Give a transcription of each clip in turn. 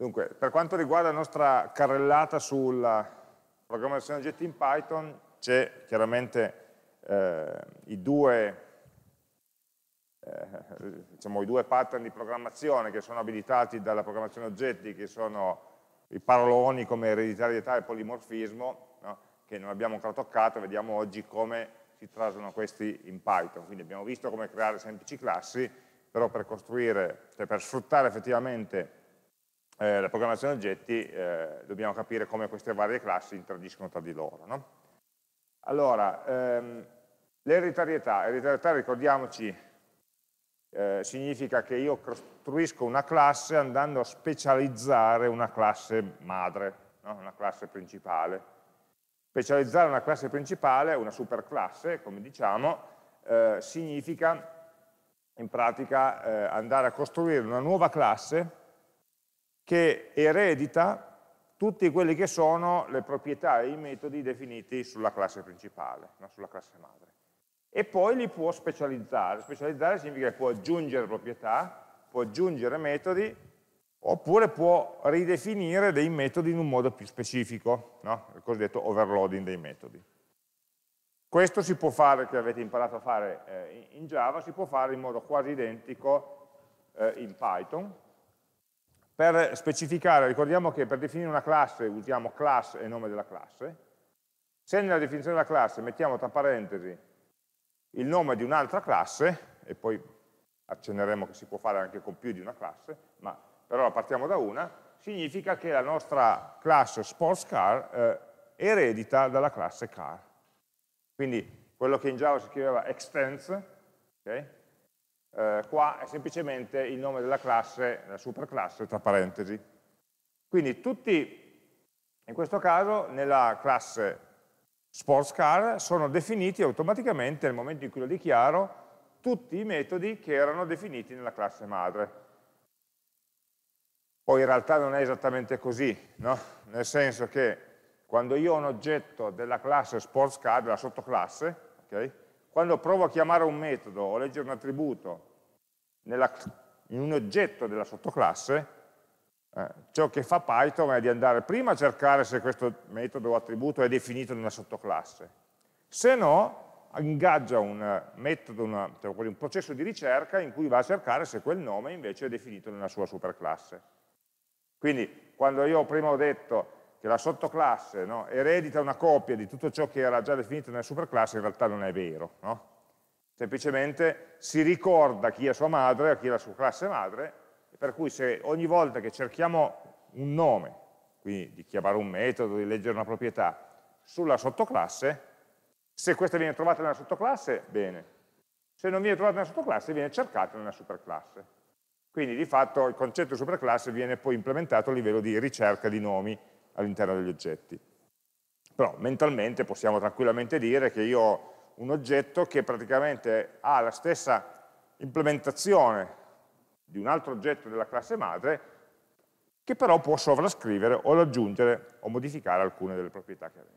Dunque, per quanto riguarda la nostra carrellata sulla programmazione oggetti in Python, c'è chiaramente eh, i, due, eh, diciamo, i due pattern di programmazione che sono abilitati dalla programmazione oggetti, che sono i paroloni come ereditarietà e polimorfismo, no? che non abbiamo ancora toccato, vediamo oggi come si traslano questi in Python. Quindi abbiamo visto come creare semplici classi, però per costruire, cioè per sfruttare effettivamente eh, la programmazione oggetti eh, dobbiamo capire come queste varie classi interagiscono tra di loro. No? Allora, ehm, l'ereditarietà, ereditarietà ricordiamoci, eh, significa che io costruisco una classe andando a specializzare una classe madre, no? una classe principale. Specializzare una classe principale, una superclasse, come diciamo, eh, significa in pratica eh, andare a costruire una nuova classe che eredita tutti quelli che sono le proprietà e i metodi definiti sulla classe principale, no? sulla classe madre. E poi li può specializzare. Specializzare significa che può aggiungere proprietà, può aggiungere metodi, oppure può ridefinire dei metodi in un modo più specifico, no? il cosiddetto overloading dei metodi. Questo si può fare, che avete imparato a fare eh, in Java, si può fare in modo quasi identico eh, in Python, per specificare, ricordiamo che per definire una classe usiamo class e nome della classe, se nella definizione della classe mettiamo tra parentesi il nome di un'altra classe, e poi accenneremo che si può fare anche con più di una classe, ma per ora partiamo da una, significa che la nostra classe sports car eh, eredita dalla classe car. Quindi quello che in Java si chiamava extends, okay? eh, qua è semplicemente il nome della classe, la superclasse, tra parentesi. Quindi tutti, in questo caso, nella classe sports car sono definiti automaticamente, nel momento in cui lo dichiaro, tutti i metodi che erano definiti nella classe madre. Poi in realtà non è esattamente così, no? nel senso che quando io ho un oggetto della classe sports car, della sottoclasse, okay, quando provo a chiamare un metodo o leggere un attributo nella, in un oggetto della sottoclasse, eh, ciò che fa Python è di andare prima a cercare se questo metodo o attributo è definito nella sottoclasse. Se no, ingaggia un metodo, una, cioè un processo di ricerca in cui va a cercare se quel nome invece è definito nella sua superclasse. Quindi, quando io prima ho detto che la sottoclasse no, eredita una copia di tutto ciò che era già definito nella superclasse, in realtà non è vero. No? Semplicemente si ricorda chi è sua madre o chi è la sua classe madre, per cui se ogni volta che cerchiamo un nome, quindi di chiamare un metodo, di leggere una proprietà, sulla sottoclasse, se questa viene trovata nella sottoclasse, bene. Se non viene trovata nella sottoclasse, viene cercata nella superclasse. Quindi di fatto il concetto di superclasse viene poi implementato a livello di ricerca di nomi, all'interno degli oggetti. Però mentalmente possiamo tranquillamente dire che io ho un oggetto che praticamente ha la stessa implementazione di un altro oggetto della classe madre che però può sovrascrivere o aggiungere o modificare alcune delle proprietà che aveva.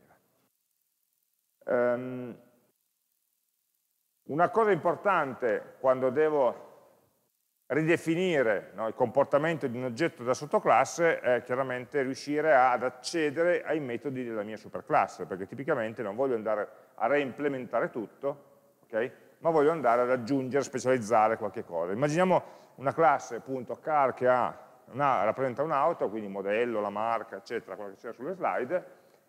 Um, una cosa importante quando devo ridefinire no, il comportamento di un oggetto da sottoclasse è chiaramente riuscire ad accedere ai metodi della mia superclasse, perché tipicamente non voglio andare a reimplementare tutto, okay, ma voglio andare ad aggiungere, specializzare qualche cosa. Immaginiamo una classe, appunto, car che ha, una, rappresenta un'auto, quindi il modello, la marca, eccetera, quello che c'è sulle slide,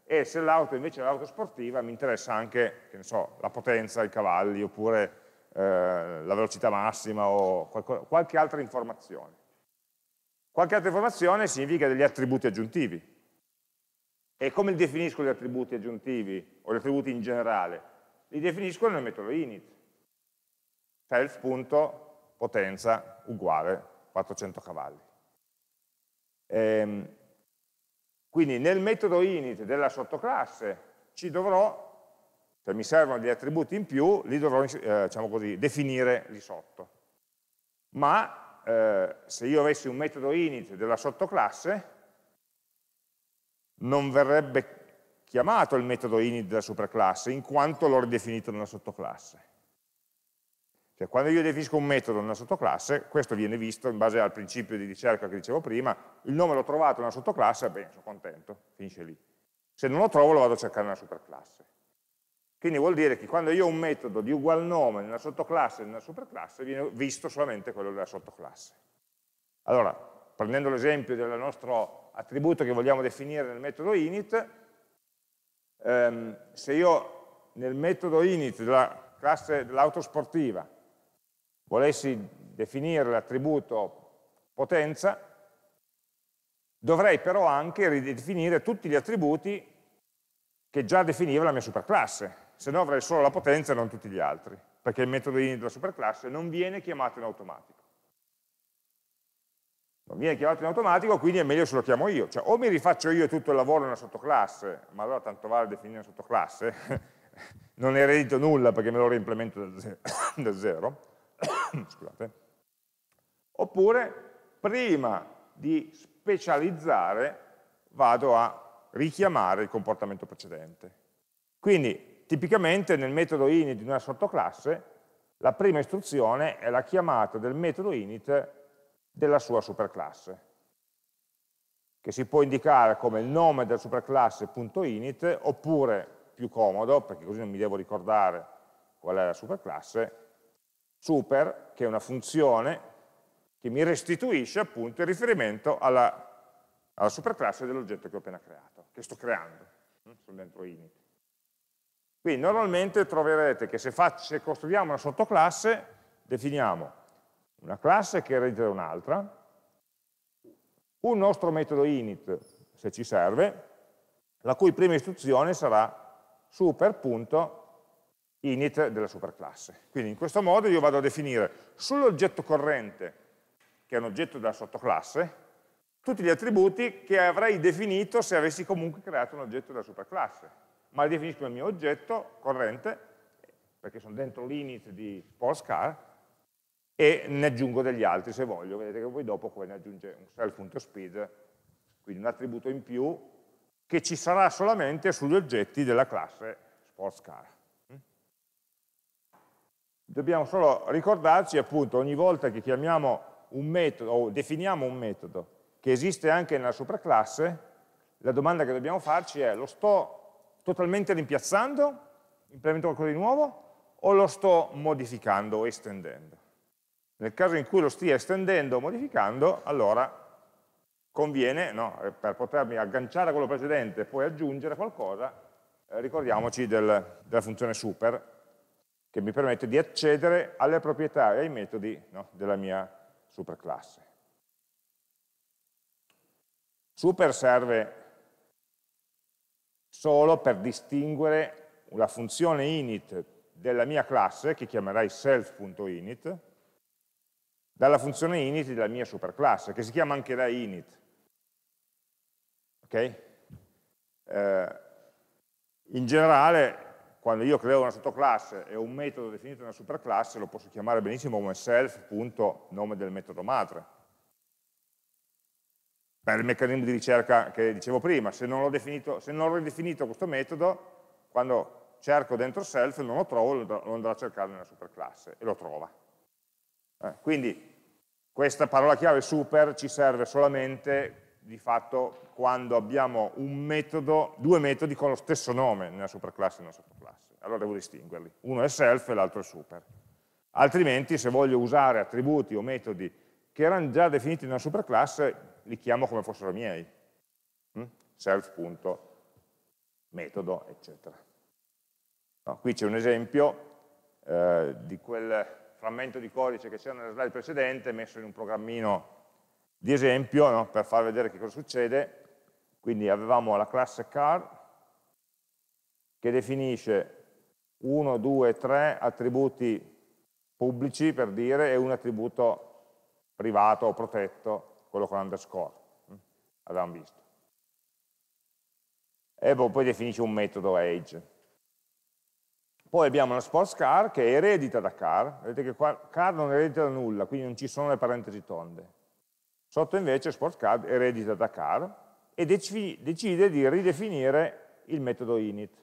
e se l'auto invece è l'auto sportiva mi interessa anche, che ne so, la potenza, i cavalli, oppure eh, la velocità massima o qualche, qualche altra informazione. Qualche altra informazione significa degli attributi aggiuntivi. E come li definisco gli attributi aggiuntivi o gli attributi in generale? Li definisco nel metodo init. self.potenza uguale 400 cavalli. Ehm, quindi nel metodo init della sottoclasse ci dovrò cioè mi servono degli attributi in più, li dovrò eh, diciamo così, definire lì sotto. Ma eh, se io avessi un metodo init della sottoclasse, non verrebbe chiamato il metodo init della superclasse, in quanto l'ho ridefinito nella sottoclasse. Cioè, quando io definisco un metodo nella sottoclasse, questo viene visto in base al principio di ricerca che dicevo prima, il nome l'ho trovato nella sottoclasse, bene, sono contento, finisce lì. Se non lo trovo lo vado a cercare nella superclasse. Quindi vuol dire che quando io ho un metodo di ugual nome nella sottoclasse e nella superclasse, viene visto solamente quello della sottoclasse. Allora, prendendo l'esempio del nostro attributo che vogliamo definire nel metodo init, ehm, se io nel metodo init della classe dell'autosportiva volessi definire l'attributo potenza, dovrei però anche ridefinire tutti gli attributi che già definiva la mia superclasse, se no avrei solo la potenza e non tutti gli altri, perché il metodo init della superclasse non viene chiamato in automatico. Non viene chiamato in automatico, quindi è meglio se lo chiamo io. Cioè, o mi rifaccio io tutto il lavoro in una sottoclasse, ma allora tanto vale definire una sottoclasse, non eredito nulla perché me lo reimplemento da zero, Scusate. oppure prima di specializzare vado a richiamare il comportamento precedente. Quindi Tipicamente nel metodo init di una sottoclasse la prima istruzione è la chiamata del metodo init della sua superclasse, che si può indicare come il nome della superclasse.init oppure, più comodo, perché così non mi devo ricordare qual è la superclasse, super, che è una funzione che mi restituisce appunto il riferimento alla, alla superclasse dell'oggetto che ho appena creato, che sto creando, mm, sono dentro init. Quindi normalmente troverete che se, se costruiamo una sottoclasse, definiamo una classe che eredita da un'altra, un nostro metodo init, se ci serve, la cui prima istruzione sarà super.init della superclasse. Quindi in questo modo io vado a definire sull'oggetto corrente, che è un oggetto della sottoclasse, tutti gli attributi che avrei definito se avessi comunque creato un oggetto della superclasse ma le definisco nel mio oggetto corrente, perché sono dentro l'init di postcar, e ne aggiungo degli altri se voglio, vedete che poi dopo qua ne aggiunge un self.speed, quindi un attributo in più che ci sarà solamente sugli oggetti della classe sportscar. Dobbiamo solo ricordarci appunto ogni volta che chiamiamo un metodo o definiamo un metodo che esiste anche nella superclasse, la domanda che dobbiamo farci è lo sto totalmente rimpiazzando, implemento qualcosa di nuovo, o lo sto modificando o estendendo? Nel caso in cui lo stia estendendo o modificando, allora conviene, no, per potermi agganciare a quello precedente e poi aggiungere qualcosa, eh, ricordiamoci del, della funzione super, che mi permette di accedere alle proprietà e ai metodi no, della mia superclasse. Super serve solo per distinguere la funzione init della mia classe, che chiamerai self.init, dalla funzione init della mia superclasse, che si chiama anche la init. Okay? Eh, in generale, quando io creo una sottoclasse e un metodo definito una superclasse, lo posso chiamare benissimo come self.nome del metodo madre per il meccanismo di ricerca che dicevo prima, se non, definito, se non ho, ridefinito questo metodo, quando cerco dentro self non lo trovo, lo andrò a cercare nella superclasse e lo trova. Eh, quindi questa parola chiave super ci serve solamente di fatto quando abbiamo un metodo, due metodi con lo stesso nome nella superclasse e nella sottoclasse. Allora devo distinguerli. Uno è self e l'altro è super. Altrimenti se voglio usare attributi o metodi che erano già definiti nella superclasse li chiamo come fossero miei, mm? self.metodo, eccetera. No, qui c'è un esempio eh, di quel frammento di codice che c'era nella slide precedente, messo in un programmino di esempio, no, per far vedere che cosa succede. Quindi avevamo la classe car, che definisce 1, 2, 3 attributi pubblici, per dire, e un attributo privato o protetto quello con underscore, mm, avevamo visto. E boh, poi definisce un metodo age. Poi abbiamo la sports car che eredita da car, vedete che qua car non eredita da nulla, quindi non ci sono le parentesi tonde. Sotto invece sports car eredita da car e deci decide di ridefinire il metodo init.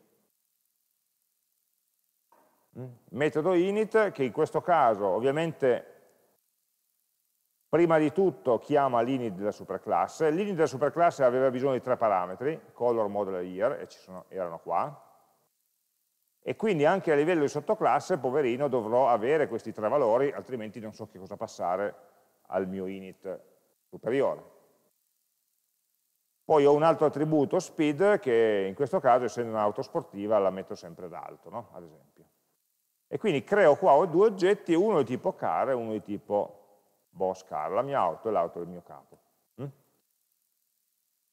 Mm, metodo init che in questo caso ovviamente Prima di tutto chiama l'init della superclasse. L'init della superclasse aveva bisogno di tre parametri, color, model e year, e ci sono, erano qua. E quindi anche a livello di sottoclasse, poverino, dovrò avere questi tre valori, altrimenti non so che cosa passare al mio init superiore. Poi ho un altro attributo, speed, che in questo caso, essendo un'auto sportiva, la metto sempre ad alto, no? ad esempio. E quindi creo qua due oggetti, uno di tipo car e uno di tipo boss car, la mia auto e l'auto del mio capo. Mm?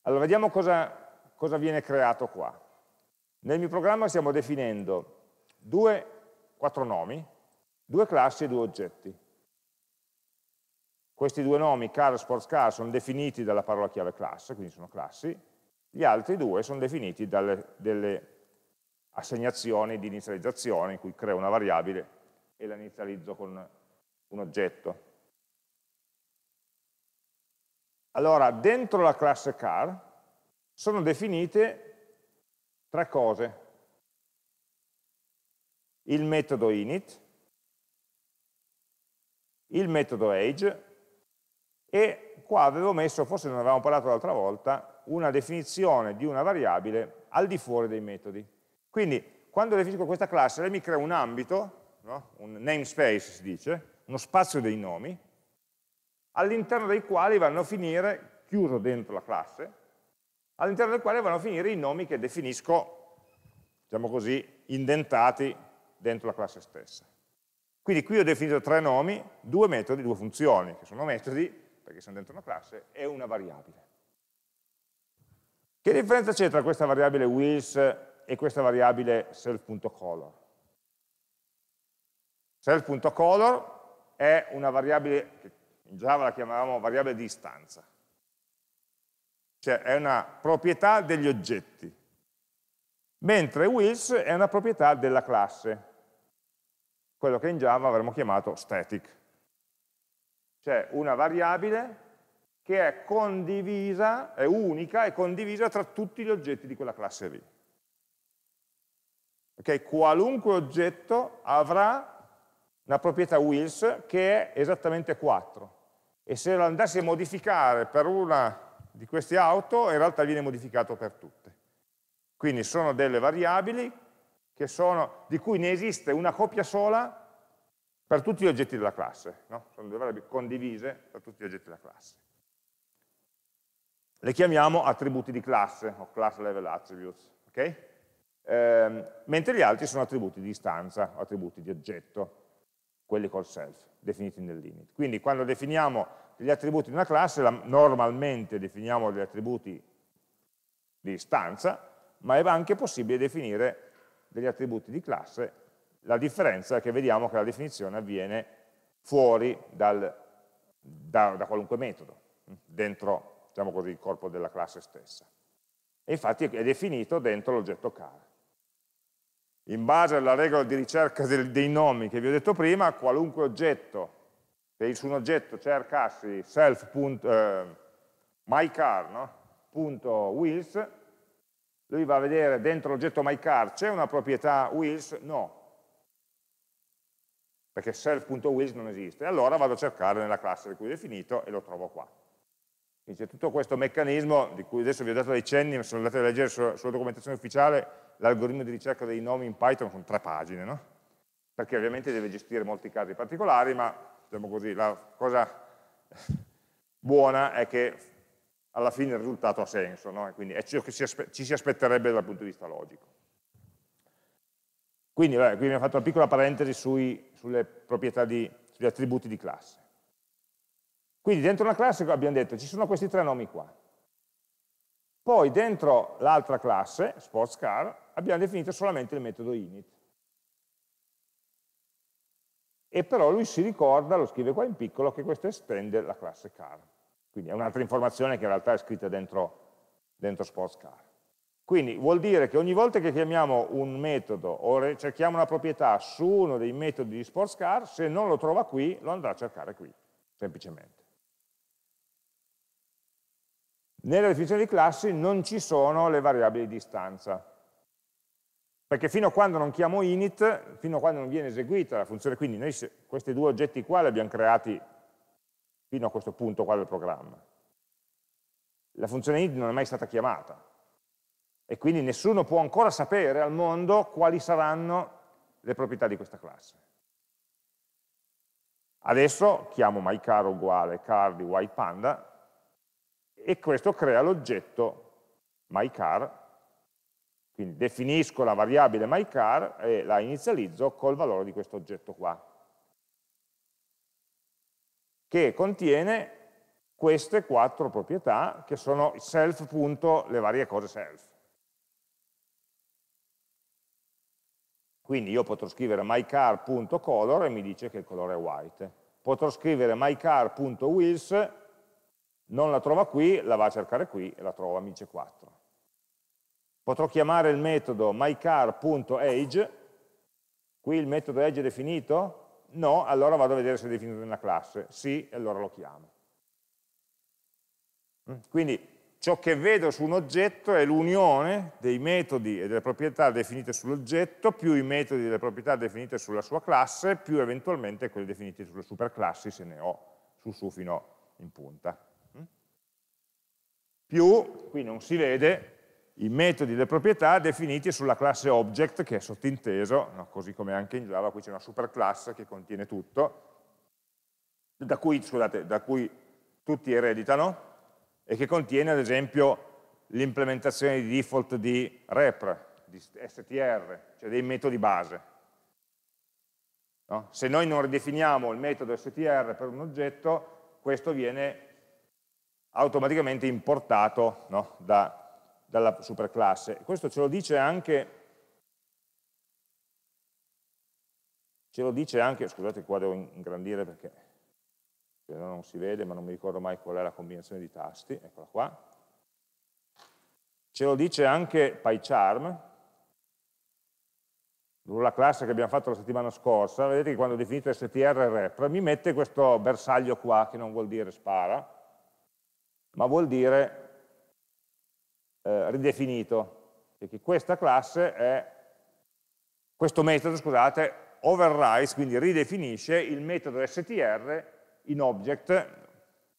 Allora vediamo cosa, cosa viene creato qua. Nel mio programma stiamo definendo due, quattro nomi, due classi e due oggetti. Questi due nomi, car e sports car, sono definiti dalla parola chiave class, quindi sono classi, gli altri due sono definiti dalle delle assegnazioni di inizializzazione in cui creo una variabile e la inizializzo con un oggetto. Allora, dentro la classe car sono definite tre cose. Il metodo init, il metodo age e qua avevo messo, forse non avevamo parlato l'altra volta, una definizione di una variabile al di fuori dei metodi. Quindi quando definisco questa classe lei mi crea un ambito, no? un namespace si dice, uno spazio dei nomi, all'interno dei quali vanno a finire, chiuso dentro la classe, all'interno dei quali vanno a finire i nomi che definisco, diciamo così, indentati dentro la classe stessa. Quindi qui ho definito tre nomi, due metodi, due funzioni, che sono metodi, perché sono dentro una classe, e una variabile. Che differenza c'è tra questa variabile wheels e questa variabile self.color? Self.color è una variabile che in Java la chiamavamo variabile di istanza, cioè è una proprietà degli oggetti, mentre wills è una proprietà della classe, quello che in Java avremmo chiamato static, cioè una variabile che è condivisa, è unica e condivisa tra tutti gli oggetti di quella classe lì. Okay? Qualunque oggetto avrà una proprietà wills che è esattamente 4 e se lo andassi a modificare per una di queste auto in realtà viene modificato per tutte. Quindi sono delle variabili sono, di cui ne esiste una copia sola per tutti gli oggetti della classe, no? sono delle variabili condivise per tutti gli oggetti della classe. Le chiamiamo attributi di classe o class level attributes, okay? ehm, mentre gli altri sono attributi di istanza o attributi di oggetto quelli col self, definiti nel limit. Quindi quando definiamo degli attributi di una classe, la, normalmente definiamo degli attributi di istanza, ma è anche possibile definire degli attributi di classe, la differenza è che vediamo che la definizione avviene fuori dal, da, da qualunque metodo, dentro diciamo così, il corpo della classe stessa. E infatti è definito dentro l'oggetto car in base alla regola di ricerca dei nomi che vi ho detto prima, qualunque oggetto, se su un oggetto cercassi self.mycar.wheels, eh, lui va a vedere dentro l'oggetto mycar c'è una proprietà wheels? No, perché self.wheels non esiste. Allora vado a cercare nella classe di cui è definito e lo trovo qua. Quindi c'è tutto questo meccanismo, di cui adesso vi ho dato dei cenni, ma se andate a leggere sulla, sulla documentazione ufficiale, l'algoritmo di ricerca dei nomi in Python con tre pagine, no? perché ovviamente deve gestire molti casi particolari, ma diciamo così, la cosa buona è che alla fine il risultato ha senso, no? quindi è ciò che ci si aspetterebbe dal punto di vista logico. Quindi vabbè, qui abbiamo fatto una piccola parentesi sui, sulle proprietà di, sugli attributi di classe. Quindi dentro una classe abbiamo detto ci sono questi tre nomi qua. Poi dentro l'altra classe, sports car, abbiamo definito solamente il metodo init. E però lui si ricorda, lo scrive qua in piccolo, che questo estende la classe car. Quindi è un'altra informazione che in realtà è scritta dentro, dentro sports car. Quindi vuol dire che ogni volta che chiamiamo un metodo o cerchiamo una proprietà su uno dei metodi di sports car, se non lo trova qui, lo andrà a cercare qui, semplicemente. Nella definizione di classi non ci sono le variabili di distanza, perché fino a quando non chiamo init, fino a quando non viene eseguita la funzione, quindi noi questi due oggetti qua li abbiamo creati fino a questo punto qua del programma. La funzione init non è mai stata chiamata e quindi nessuno può ancora sapere al mondo quali saranno le proprietà di questa classe. Adesso chiamo myCar uguale car di ypanda e questo crea l'oggetto myCar quindi definisco la variabile myCar e la inizializzo col valore di questo oggetto qua, che contiene queste quattro proprietà che sono self. le varie cose self. Quindi io potrò scrivere mycar.color e mi dice che il colore è white. Potrò scrivere mycar.wheels, non la trova qui, la va a cercare qui e la trova, mi dice 4 potrò chiamare il metodo mycar.age, qui il metodo age è definito? No, allora vado a vedere se è definito nella classe, sì, allora lo chiamo. Mm, quindi ciò che vedo su un oggetto è l'unione dei metodi e delle proprietà definite sull'oggetto più i metodi e le proprietà definite sulla sua classe più eventualmente quelli definiti sulle superclassi se ne ho su su fino in punta. Mm? Più, qui non si vede, i metodi e le proprietà definiti sulla classe object che è sottinteso, no? così come anche in Java qui c'è una superclass che contiene tutto, da cui, scusate, da cui tutti ereditano e che contiene ad esempio l'implementazione di default di rep, di STR, cioè dei metodi base. No? Se noi non ridefiniamo il metodo str per un oggetto, questo viene automaticamente importato no? da, dalla superclasse. Questo ce lo dice anche, ce lo dice anche scusate qua devo ingrandire perché non si vede ma non mi ricordo mai qual è la combinazione di tasti, eccola qua, ce lo dice anche PyCharm, la classe che abbiamo fatto la settimana scorsa, vedete che quando ho definito str rep mi mette questo bersaglio qua che non vuol dire spara, ma vuol dire eh, ridefinito, cioè che questa classe è, questo metodo, scusate, overrides, quindi ridefinisce il metodo str in object,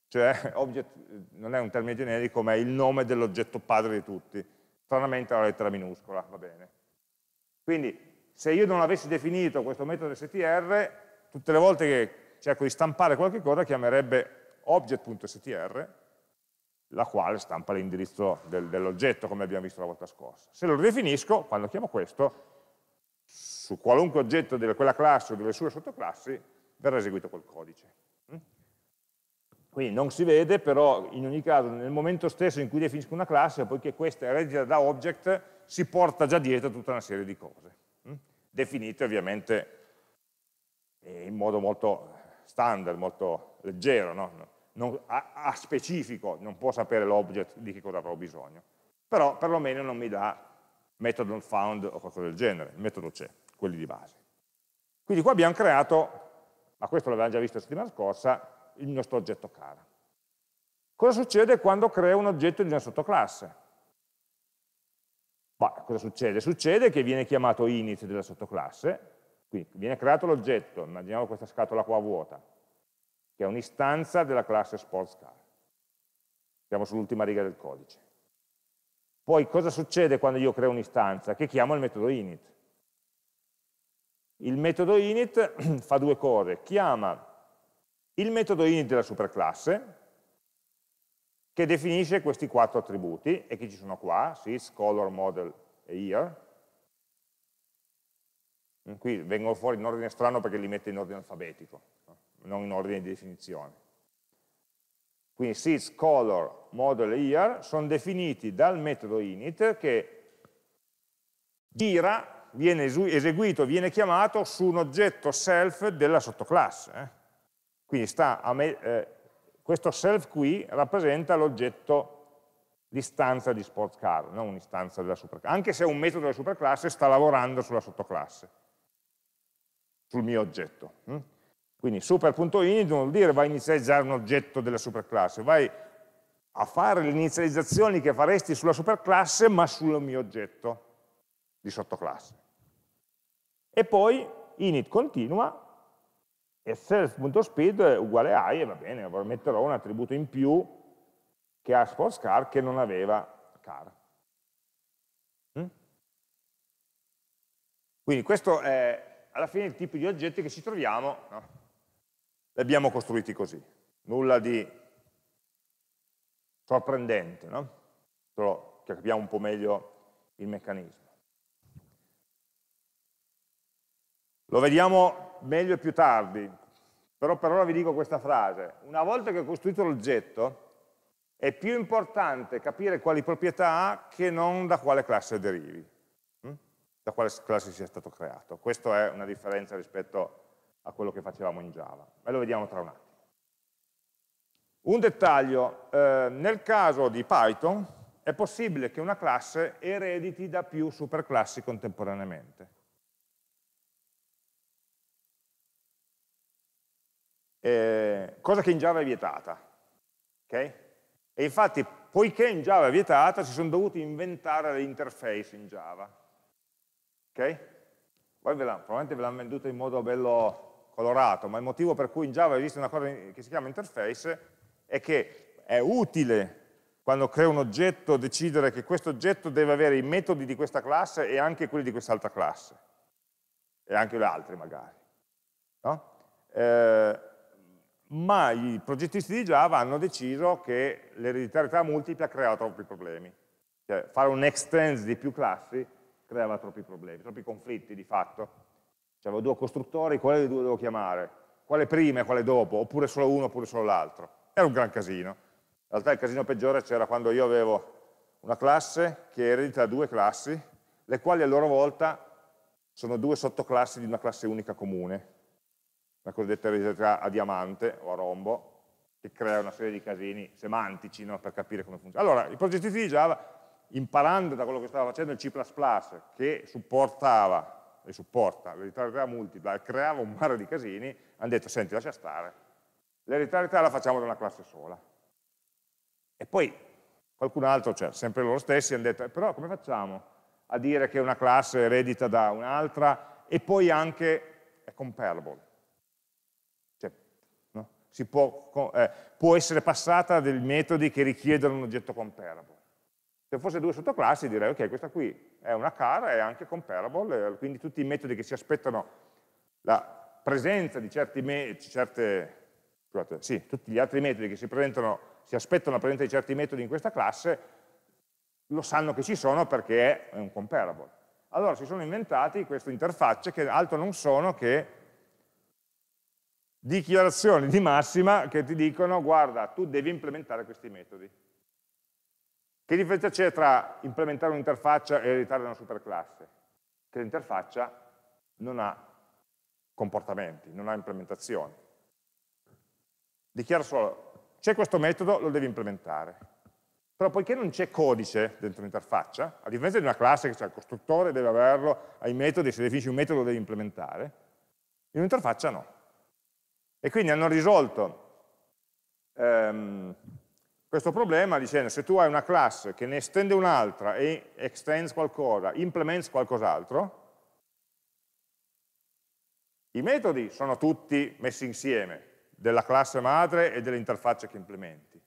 cioè object non è un termine generico, ma è il nome dell'oggetto padre di tutti, stranamente la lettera minuscola, va bene. Quindi se io non avessi definito questo metodo str, tutte le volte che cerco di stampare qualche cosa chiamerebbe object.str la quale stampa l'indirizzo del, dell'oggetto, come abbiamo visto la volta scorsa. Se lo ridefinisco, quando chiamo questo, su qualunque oggetto di quella classe o delle sue sottoclassi verrà eseguito quel codice. Mm? Quindi non si vede, però in ogni caso nel momento stesso in cui definisco una classe, poiché questa è reddita da object, si porta già dietro tutta una serie di cose, mm? definite ovviamente eh, in modo molto standard, molto leggero, no? non, a, a, specifico, non può sapere l'object di che cosa avrò bisogno, però perlomeno non mi dà metodo found o qualcosa del genere, il metodo c'è, quelli di base. Quindi qua abbiamo creato, ma questo l'avevamo già visto la settimana scorsa, il nostro oggetto cara. Cosa succede quando creo un oggetto di una sottoclasse? Bah, cosa succede? Succede che viene chiamato init della sottoclasse, quindi viene creato l'oggetto, immaginiamo questa scatola qua vuota, che è un'istanza della classe sports car. Siamo sull'ultima riga del codice. Poi cosa succede quando io creo un'istanza? Che chiamo il metodo init. Il metodo init fa due cose, chiama il metodo init della superclasse, che definisce questi quattro attributi, e che ci sono qua, sys, color, model e year. Qui vengono fuori in ordine strano perché li mette in ordine alfabetico non in ordine di definizione. Quindi seeds, color, model, year sono definiti dal metodo init che gira, viene eseguito, viene chiamato su un oggetto self della sottoclasse. Eh? Quindi me, eh, questo self qui rappresenta l'oggetto l'istanza di sports car, non un'istanza della superclasse, anche se è un metodo della superclasse sta lavorando sulla sottoclasse, sul mio oggetto. Hm? Quindi super.init non vuol dire vai a inizializzare un oggetto della superclasse, vai a fare le inizializzazioni che faresti sulla superclasse ma sul mio oggetto di sottoclasse. E poi init continua e self.speed uguale i e va bene, metterò un attributo in più che ha sports car che non aveva car. Mm? Quindi questo è alla fine il tipo di oggetti che ci troviamo no? li abbiamo costruiti così. Nulla di sorprendente, no? Però capiamo un po' meglio il meccanismo. Lo vediamo meglio più tardi, però per ora vi dico questa frase. Una volta che ho costruito l'oggetto, è più importante capire quali proprietà ha che non da quale classe derivi, hm? da quale classe sia stato creato. Questa è una differenza rispetto a a quello che facevamo in Java. E lo vediamo tra un attimo. Un dettaglio, eh, nel caso di Python è possibile che una classe erediti da più superclassi contemporaneamente. Eh, cosa che in Java è vietata. Okay? E infatti, poiché in Java è vietata, si sono dovuti inventare le interface in Java. Okay? Voi ve probabilmente ve l'hanno venduta in modo bello colorato, ma il motivo per cui in Java esiste una cosa che si chiama interface è che è utile quando creo un oggetto decidere che questo oggetto deve avere i metodi di questa classe e anche quelli di quest'altra classe, e anche le altre magari. No? Eh, ma i progettisti di Java hanno deciso che l'ereditarietà multipla creava troppi problemi. Cioè, fare un extends di più classi creava troppi problemi, troppi conflitti di fatto. Cioè, avevo due costruttori, quale dei due devo chiamare? Quale prima e quale dopo? Oppure solo uno oppure solo l'altro? Era un gran casino. In realtà il casino peggiore c'era quando io avevo una classe che eredita due classi, le quali a loro volta sono due sottoclassi di una classe unica comune, la cosiddetta eredità a diamante o a rombo, che crea una serie di casini semantici no? per capire come funziona. Allora, i progettisti di Java, imparando da quello che stava facendo il C++, che supportava e supporta l'ereditarietà multipla, creava un mare di casini, hanno detto, senti, lascia stare, l'ereditarietà la facciamo da una classe sola. E poi qualcun altro, cioè sempre loro stessi, hanno detto, eh, però come facciamo a dire che una classe è eredita da un'altra e poi anche è comparable? Cioè, può, eh, può essere passata a dei metodi che richiedono un oggetto comparable se fosse due sottoclassi direi ok, questa qui è una car, è anche comparable, eh, quindi tutti i metodi che si aspettano la presenza di certi, certe, scusate, sì, tutti gli altri metodi che si, si aspettano la presenza di certi metodi in questa classe, lo sanno che ci sono perché è un comparable. Allora si sono inventati queste interfacce che altro non sono che dichiarazioni di massima che ti dicono guarda tu devi implementare questi metodi. Che differenza c'è tra implementare un'interfaccia e ereditare una superclasse? Che l'interfaccia non ha comportamenti, non ha implementazioni. Dichiaro solo, c'è questo metodo, lo devi implementare. Però poiché non c'è codice dentro l'interfaccia, a differenza di una classe che c'è il costruttore, deve averlo, ai metodi, se definisci un metodo lo devi implementare, in un'interfaccia no. E quindi hanno risolto ehm, questo problema dicendo se tu hai una classe che ne estende un'altra e extends qualcosa, implements qualcos'altro, i metodi sono tutti messi insieme della classe madre e delle interfacce che implementi.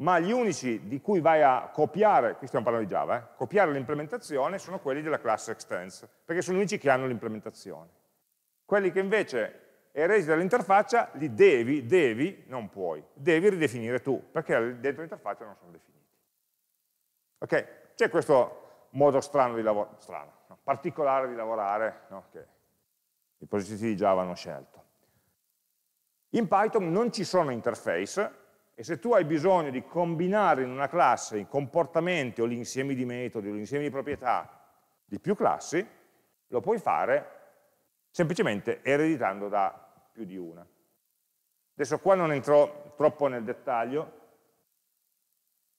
Ma gli unici di cui vai a copiare, qui stiamo parlando di Java, eh, copiare l'implementazione sono quelli della classe extends, perché sono gli unici che hanno l'implementazione. Quelli che invece e resi dall'interfaccia li devi, devi, non puoi, devi ridefinire tu, perché dentro l'interfaccia non sono definiti. Ok? C'è questo modo strano di lavorare, strano, no? particolare di lavorare, no? che i positivi di Java hanno scelto. In Python non ci sono interface, e se tu hai bisogno di combinare in una classe i comportamenti o l'insieme di metodi o l'insieme di proprietà di più classi, lo puoi fare semplicemente ereditando da più di una. Adesso qua non entro troppo nel dettaglio,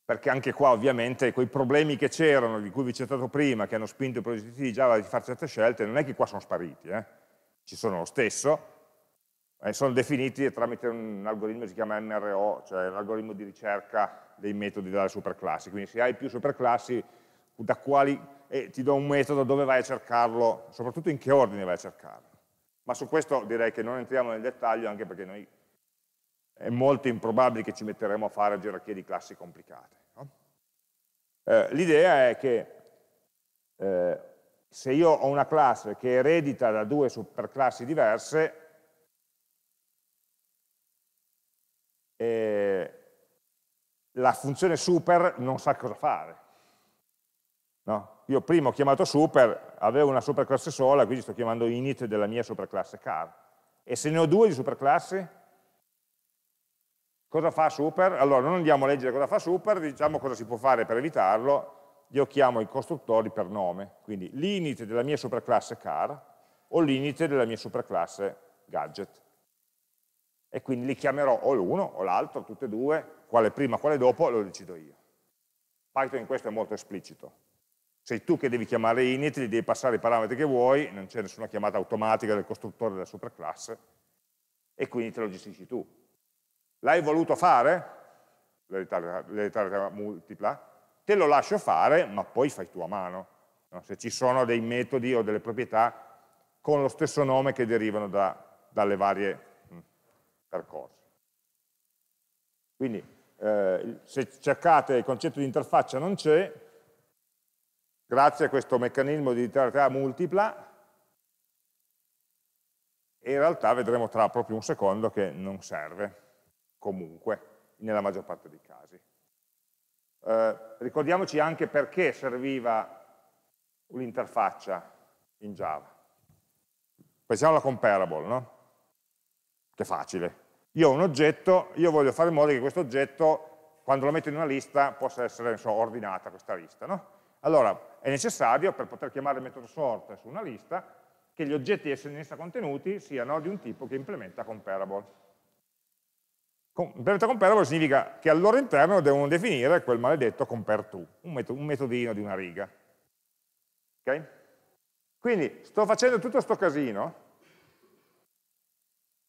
perché anche qua ovviamente quei problemi che c'erano, di cui vi ho citato prima, che hanno spinto i progetti di Java a fare certe scelte, non è che qua sono spariti, eh? ci sono lo stesso, eh, sono definiti tramite un algoritmo che si chiama MRO, cioè l'algoritmo di ricerca dei metodi della superclassi, quindi se hai più superclassi da quali e ti do un metodo dove vai a cercarlo, soprattutto in che ordine vai a cercarlo. Ma su questo direi che non entriamo nel dettaglio, anche perché noi è molto improbabile che ci metteremo a fare gerarchie di classi complicate. No? Eh, L'idea è che eh, se io ho una classe che eredita da due superclassi diverse, eh, la funzione super non sa cosa fare No? Io prima ho chiamato super, avevo una superclasse sola, quindi sto chiamando init della mia superclasse car. E se ne ho due di superclassi? Cosa fa super? Allora, non andiamo a leggere cosa fa super, diciamo cosa si può fare per evitarlo. Io chiamo i costruttori per nome, quindi l'init della mia superclasse car o l'init della mia superclasse gadget. E quindi li chiamerò o l'uno o l'altro, tutte e due, quale prima, quale dopo, lo decido io. Python in questo è molto esplicito sei tu che devi chiamare init, gli devi passare i parametri che vuoi, non c'è nessuna chiamata automatica del costruttore della superclasse, e quindi te lo gestisci tu. L'hai voluto fare? L'ereditarietà multipla? Te lo lascio fare, ma poi fai tu a mano. No? Se ci sono dei metodi o delle proprietà con lo stesso nome che derivano da, dalle varie mm, percorse. Quindi eh, se cercate il concetto di interfaccia non c'è, grazie a questo meccanismo di iteratività multipla e in realtà vedremo tra proprio un secondo che non serve comunque nella maggior parte dei casi. Eh, ricordiamoci anche perché serviva un'interfaccia in Java. Pensiamo alla comparable, no? Che facile. Io ho un oggetto, io voglio fare in modo che questo oggetto, quando lo metto in una lista, possa essere so, ordinata questa lista, no? Allora, è necessario per poter chiamare il metodo sort su una lista che gli oggetti SNS contenuti siano di un tipo che implementa comparable. implementa comparable significa che al loro interno devono definire quel maledetto compareTo, un, meto un metodino di una riga. Ok? Quindi sto facendo tutto sto casino,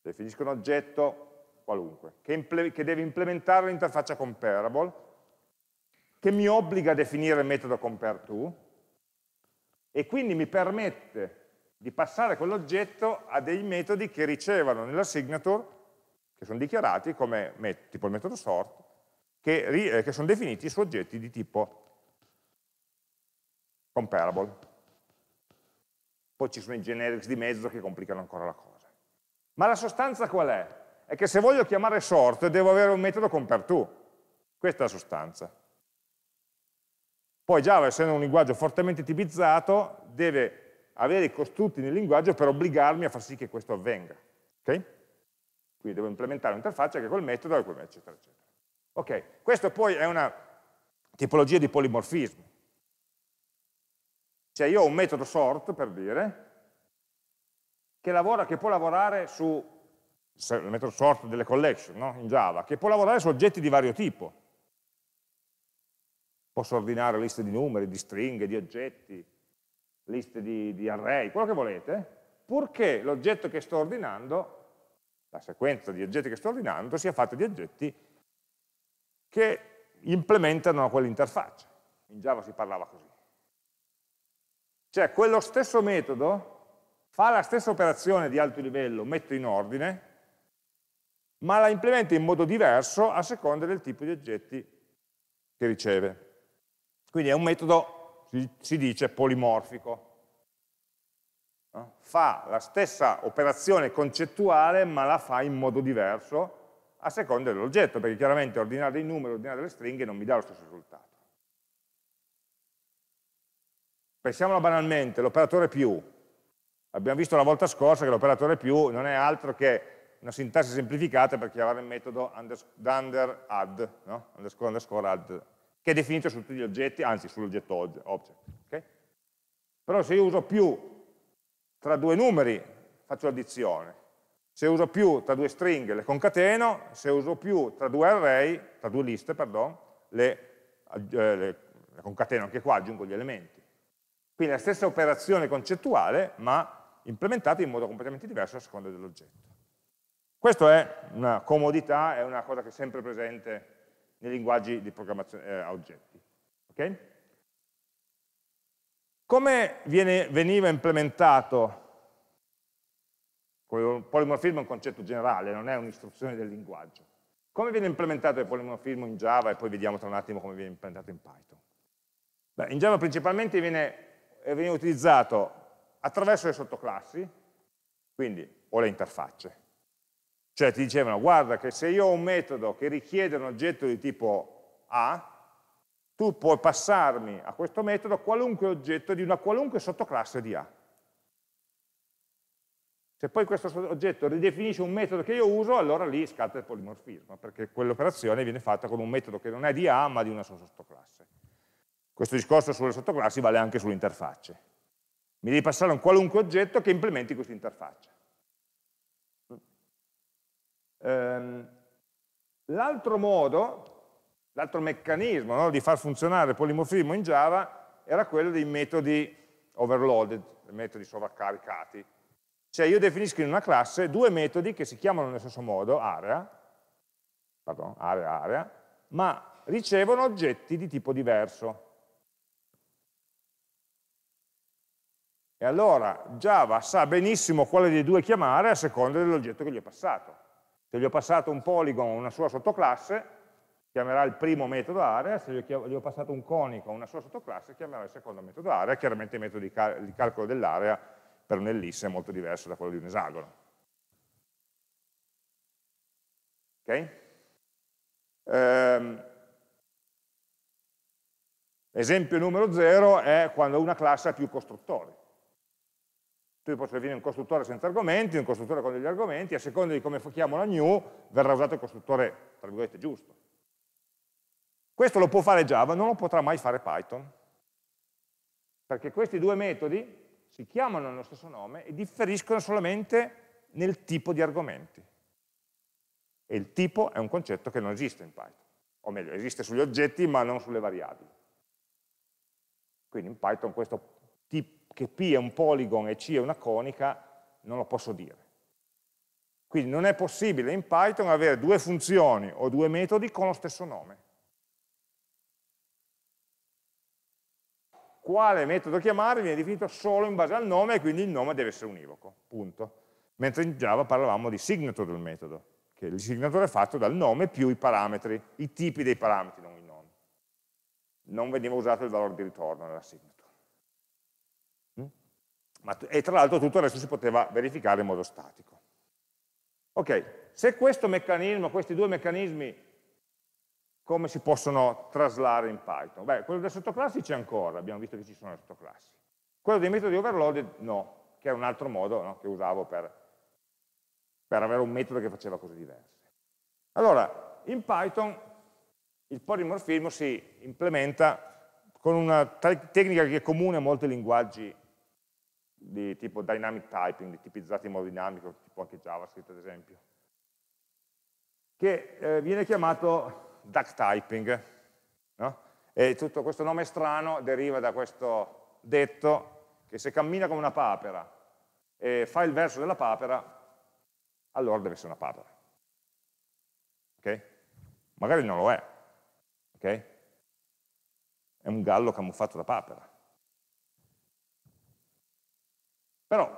definisco un oggetto qualunque, che, che deve implementare l'interfaccia comparable, che mi obbliga a definire il metodo compareTo e quindi mi permette di passare quell'oggetto a dei metodi che ricevano nella signature, che sono dichiarati come tipo il metodo sort, che, eh, che sono definiti su oggetti di tipo comparable. Poi ci sono i generics di mezzo che complicano ancora la cosa. Ma la sostanza qual è? È che se voglio chiamare sort devo avere un metodo compareTo. Questa è la sostanza. Poi Java, essendo un linguaggio fortemente tipizzato, deve avere i costrutti nel linguaggio per obbligarmi a far sì che questo avvenga. Okay? Quindi devo implementare un'interfaccia che quel metodo e quel metodo, eccetera, eccetera. Ok, questo poi è una tipologia di polimorfismo. Cioè io ho un metodo sort, per dire, che, lavora, che può lavorare su, il metodo sort delle collection, no? in Java, che può lavorare su oggetti di vario tipo Posso ordinare liste di numeri, di stringhe, di oggetti, liste di, di array, quello che volete, purché l'oggetto che sto ordinando, la sequenza di oggetti che sto ordinando, sia fatta di oggetti che implementano quell'interfaccia. In Java si parlava così. Cioè, quello stesso metodo fa la stessa operazione di alto livello, metto in ordine, ma la implementa in modo diverso a seconda del tipo di oggetti che riceve. Quindi è un metodo, si dice, polimorfico. Fa la stessa operazione concettuale, ma la fa in modo diverso a seconda dell'oggetto, perché chiaramente ordinare dei numeri, ordinare delle stringhe non mi dà lo stesso risultato. Pensiamolo banalmente, l'operatore più. Abbiamo visto la volta scorsa che l'operatore più non è altro che una sintassi semplificata per chiamare il metodo under, under add, no? underscore underscore add che è definito su tutti gli oggetti, anzi sull'oggetto object. Okay? Però se io uso più tra due numeri, faccio l'addizione. Se uso più tra due stringhe, le concateno. Se uso più tra due array, tra due liste, pardon, le, eh, le, le concateno anche qua, aggiungo gli elementi. Quindi la stessa operazione concettuale, ma implementata in modo completamente diverso a seconda dell'oggetto. Questa è una comodità, è una cosa che è sempre presente nei linguaggi di programmazione eh, a oggetti. Okay? Come viene, veniva implementato, il polimorfismo è un concetto generale, non è un'istruzione del linguaggio, come viene implementato il polimorfismo in Java e poi vediamo tra un attimo come viene implementato in Python? Beh, in Java principalmente viene, viene utilizzato attraverso le sottoclassi, quindi o le interfacce, cioè ti dicevano, guarda che se io ho un metodo che richiede un oggetto di tipo A, tu puoi passarmi a questo metodo qualunque oggetto di una qualunque sottoclasse di A. Se poi questo oggetto ridefinisce un metodo che io uso, allora lì scatta il polimorfismo, perché quell'operazione viene fatta con un metodo che non è di A, ma di una sua sottoclasse. Questo discorso sulle sottoclassi vale anche sulle interfacce. Mi devi passare un qualunque oggetto che implementi questa interfaccia. Ehm, l'altro modo, l'altro meccanismo no, di far funzionare il polimorfismo in Java era quello dei metodi overloaded, metodi sovraccaricati. Cioè io definisco in una classe due metodi che si chiamano nello stesso modo, area, pardon, area, area, ma ricevono oggetti di tipo diverso. E allora Java sa benissimo quale dei due chiamare a seconda dell'oggetto che gli è passato. Se gli ho passato un poligono, una sua sottoclasse, chiamerà il primo metodo area, se gli ho, passato un conico a una sua sottoclasse, chiamerà il secondo metodo area, chiaramente il metodo di, cal di calcolo dell'area per un'ellisse è molto diverso da quello di un esagono. ok? Ehm, esempio numero 0 è quando una classe ha più costruttori. Tu posso servire un costruttore senza argomenti, un costruttore con degli argomenti, a seconda di come chiamo la new, verrà usato il costruttore, tra virgolette, giusto. Questo lo può fare Java, non lo potrà mai fare Python, perché questi due metodi si chiamano allo stesso nome e differiscono solamente nel tipo di argomenti. E il tipo è un concetto che non esiste in Python, o meglio, esiste sugli oggetti ma non sulle variabili. Quindi in Python questo tipo che P è un poligono e C è una conica, non lo posso dire. Quindi non è possibile in Python avere due funzioni o due metodi con lo stesso nome. Quale metodo chiamare viene definito solo in base al nome e quindi il nome deve essere univoco, punto. Mentre in Java parlavamo di signature del metodo, che il signature è fatto dal nome più i parametri, i tipi dei parametri, non i nomi. Non veniva usato il valore di ritorno nella signature. Ma, e tra l'altro tutto il resto si poteva verificare in modo statico. Ok, se questo meccanismo, questi due meccanismi, come si possono traslare in Python? Beh, quello delle sottoclassi c'è ancora, abbiamo visto che ci sono le sottoclassi. Quello dei metodi overloaded no, che era un altro modo no, che usavo per, per avere un metodo che faceva cose diverse. Allora, in Python il polimorfismo si implementa con una tecnica che è comune a molti linguaggi di tipo dynamic typing, di tipizzati in modo dinamico, tipo anche JavaScript ad esempio, che eh, viene chiamato duck typing. No? E tutto questo nome strano deriva da questo detto che se cammina come una papera e fa il verso della papera, allora deve essere una papera. Okay? Magari non lo è, okay? è un gallo camuffato da papera Però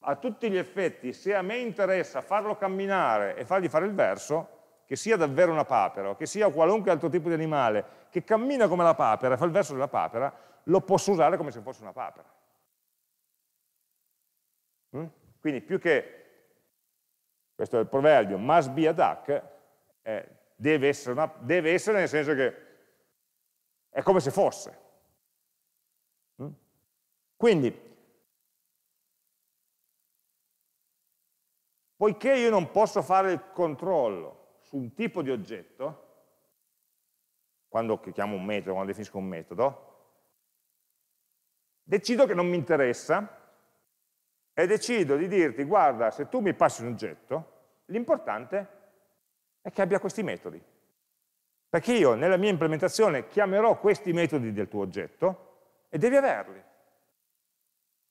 a tutti gli effetti, se a me interessa farlo camminare e fargli fare il verso, che sia davvero una papera, o che sia qualunque altro tipo di animale che cammina come la papera e fa il verso della papera, lo posso usare come se fosse una papera. Mm? Quindi più che, questo è il proverbio, must be a duck, eh, deve, essere una, deve essere nel senso che è come se fosse. Mm? Quindi Poiché io non posso fare il controllo su un tipo di oggetto, quando chiamo un metodo, quando definisco un metodo, decido che non mi interessa e decido di dirti, guarda, se tu mi passi un oggetto, l'importante è che abbia questi metodi. Perché io nella mia implementazione chiamerò questi metodi del tuo oggetto e devi averli.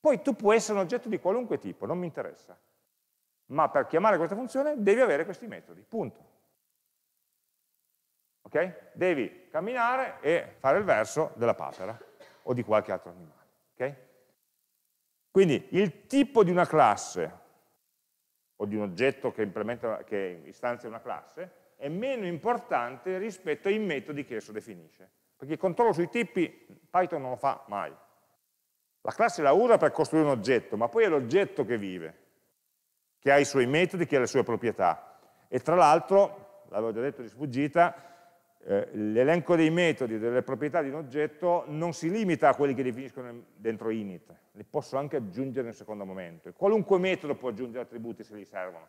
Poi tu puoi essere un oggetto di qualunque tipo, non mi interessa ma per chiamare questa funzione devi avere questi metodi, punto. Okay? Devi camminare e fare il verso della papera o di qualche altro animale. Okay? Quindi il tipo di una classe o di un oggetto che, che istanzia una classe è meno importante rispetto ai metodi che esso definisce. Perché il controllo sui tipi Python non lo fa mai. La classe la usa per costruire un oggetto, ma poi è l'oggetto che vive che ha i suoi metodi, che ha le sue proprietà. E tra l'altro, l'avevo già detto di sfuggita, eh, l'elenco dei metodi e delle proprietà di un oggetto non si limita a quelli che definiscono dentro init, li posso anche aggiungere in un secondo momento. Qualunque metodo può aggiungere attributi se gli servono.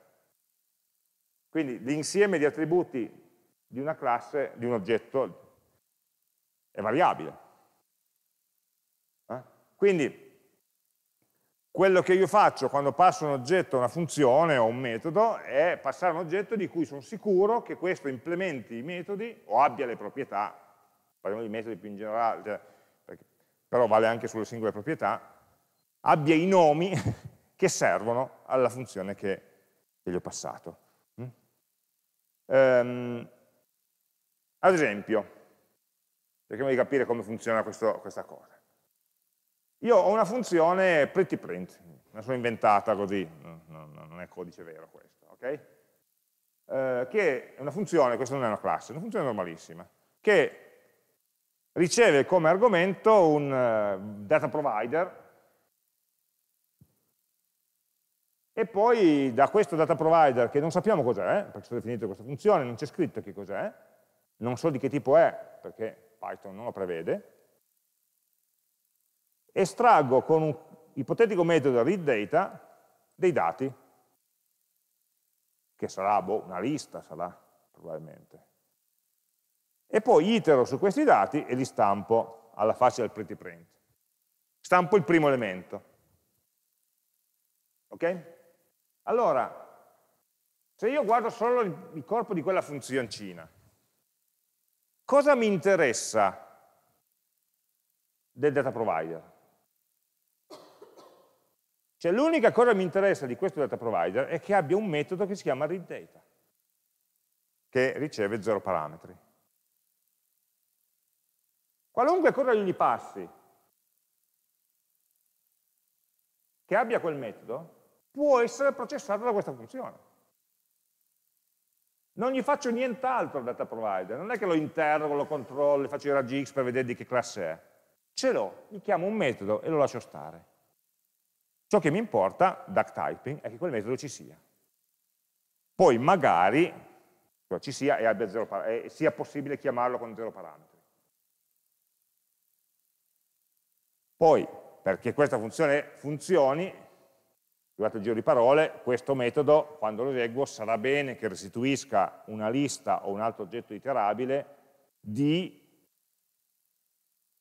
Quindi l'insieme di attributi di una classe, di un oggetto, è variabile. Eh? Quindi quello che io faccio quando passo un oggetto a una funzione o un metodo è passare un oggetto di cui sono sicuro che questo implementi i metodi o abbia le proprietà, parliamo di metodi più in generale, cioè, perché, però vale anche sulle singole proprietà, abbia i nomi che servono alla funzione che, che gli ho passato. Mm? Um, ad esempio, cerchiamo di capire come funziona questo, questa cosa. Io ho una funzione pretty print, me la sono inventata così, no, no, non è codice vero questo, ok? Eh, che è una funzione, questa non è una classe, è una funzione normalissima, che riceve come argomento un uh, data provider e poi da questo data provider, che non sappiamo cos'è, perché è stata definita questa funzione, non c'è scritto che cos'è, non so di che tipo è, perché Python non lo prevede, estraggo con un ipotetico metodo read data dei dati, che sarà boh, una lista, sarà probabilmente. E poi itero su questi dati e li stampo alla faccia del pretty print. Stampo il primo elemento. Ok? Allora, se io guardo solo il corpo di quella funzioncina, cosa mi interessa del data provider? Cioè l'unica cosa che mi interessa di questo data provider è che abbia un metodo che si chiama readData, che riceve zero parametri. Qualunque cosa gli passi che abbia quel metodo può essere processato da questa funzione. Non gli faccio nient'altro al data provider, non è che lo interrogo, lo controllo, faccio i raggi X per vedere di che classe è. Ce l'ho, gli chiamo un metodo e lo lascio stare. Ciò che mi importa, duck typing, è che quel metodo ci sia. Poi magari cioè, ci sia e, zero, e sia possibile chiamarlo con zero parametri. Poi, perché questa funzione funzioni, durante il giro di parole, questo metodo, quando lo eseguo, sarà bene che restituisca una lista o un altro oggetto iterabile di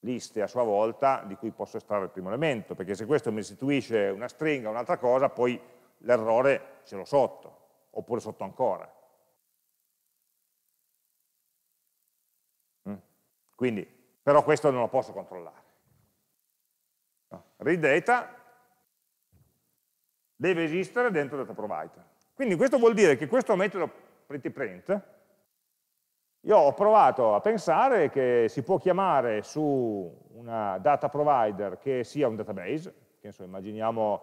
liste a sua volta di cui posso estrarre il primo elemento, perché se questo mi restituisce una stringa o un'altra cosa, poi l'errore ce l'ho sotto, oppure sotto ancora. Mm. Quindi, però questo non lo posso controllare. Read data deve esistere dentro data provider. Quindi questo vuol dire che questo metodo prettyprint io ho provato a pensare che si può chiamare su una data provider che sia un database, che insomma, immaginiamo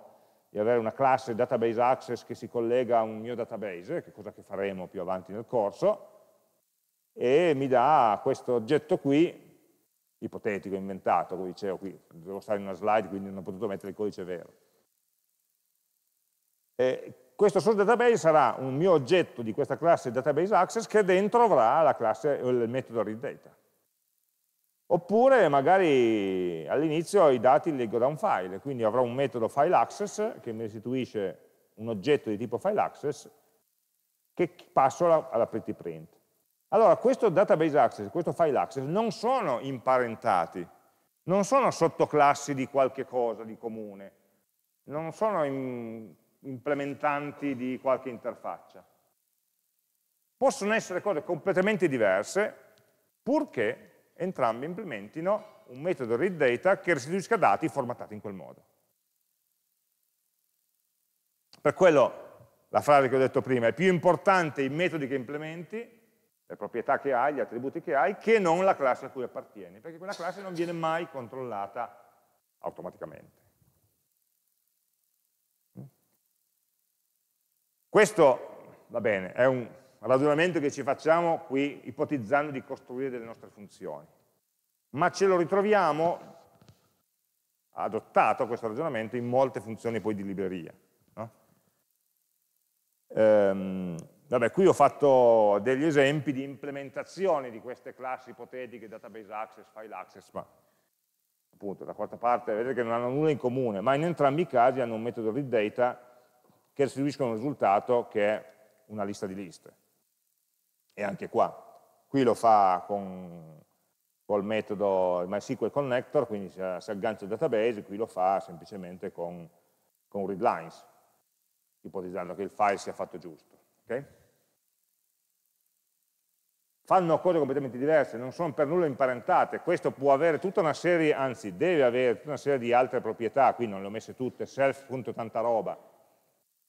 di avere una classe database access che si collega a un mio database, che è cosa che faremo più avanti nel corso, e mi dà questo oggetto qui, ipotetico, inventato, come dicevo qui, devo stare in una slide, quindi non ho potuto mettere il codice vero. E questo source database sarà un mio oggetto di questa classe database access che dentro avrà la classe, il metodo read data. Oppure magari all'inizio i dati li leggo da un file, quindi avrò un metodo file access che mi restituisce un oggetto di tipo file access che passo alla, alla pretty print. Allora, questo database access, questo file access non sono imparentati, non sono sottoclassi di qualche cosa di comune, non sono in implementanti di qualche interfaccia. Possono essere cose completamente diverse, purché entrambi implementino un metodo readData che restituisca dati formattati in quel modo. Per quello la frase che ho detto prima, è più importante i metodi che implementi, le proprietà che hai, gli attributi che hai, che non la classe a cui appartieni, perché quella classe non viene mai controllata automaticamente. Questo, va bene, è un ragionamento che ci facciamo qui ipotizzando di costruire delle nostre funzioni, ma ce lo ritroviamo adottato questo ragionamento in molte funzioni poi di libreria. No? Ehm, vabbè, qui ho fatto degli esempi di implementazioni di queste classi ipotetiche, database access, file access, ma appunto da quarta parte vedete che non hanno nulla in comune, ma in entrambi i casi hanno un metodo read data che restituiscono un risultato che è una lista di liste. E anche qua, qui lo fa con col metodo MySQL connector, quindi si, aggancia il database, qui lo fa semplicemente con, con readlines, ipotizzando che il file sia fatto giusto. Okay? Fanno cose completamente diverse, non sono per nulla imparentate, questo può avere tutta una serie, anzi deve avere tutta una serie di altre proprietà, qui non le ho messe tutte, self.tanta roba,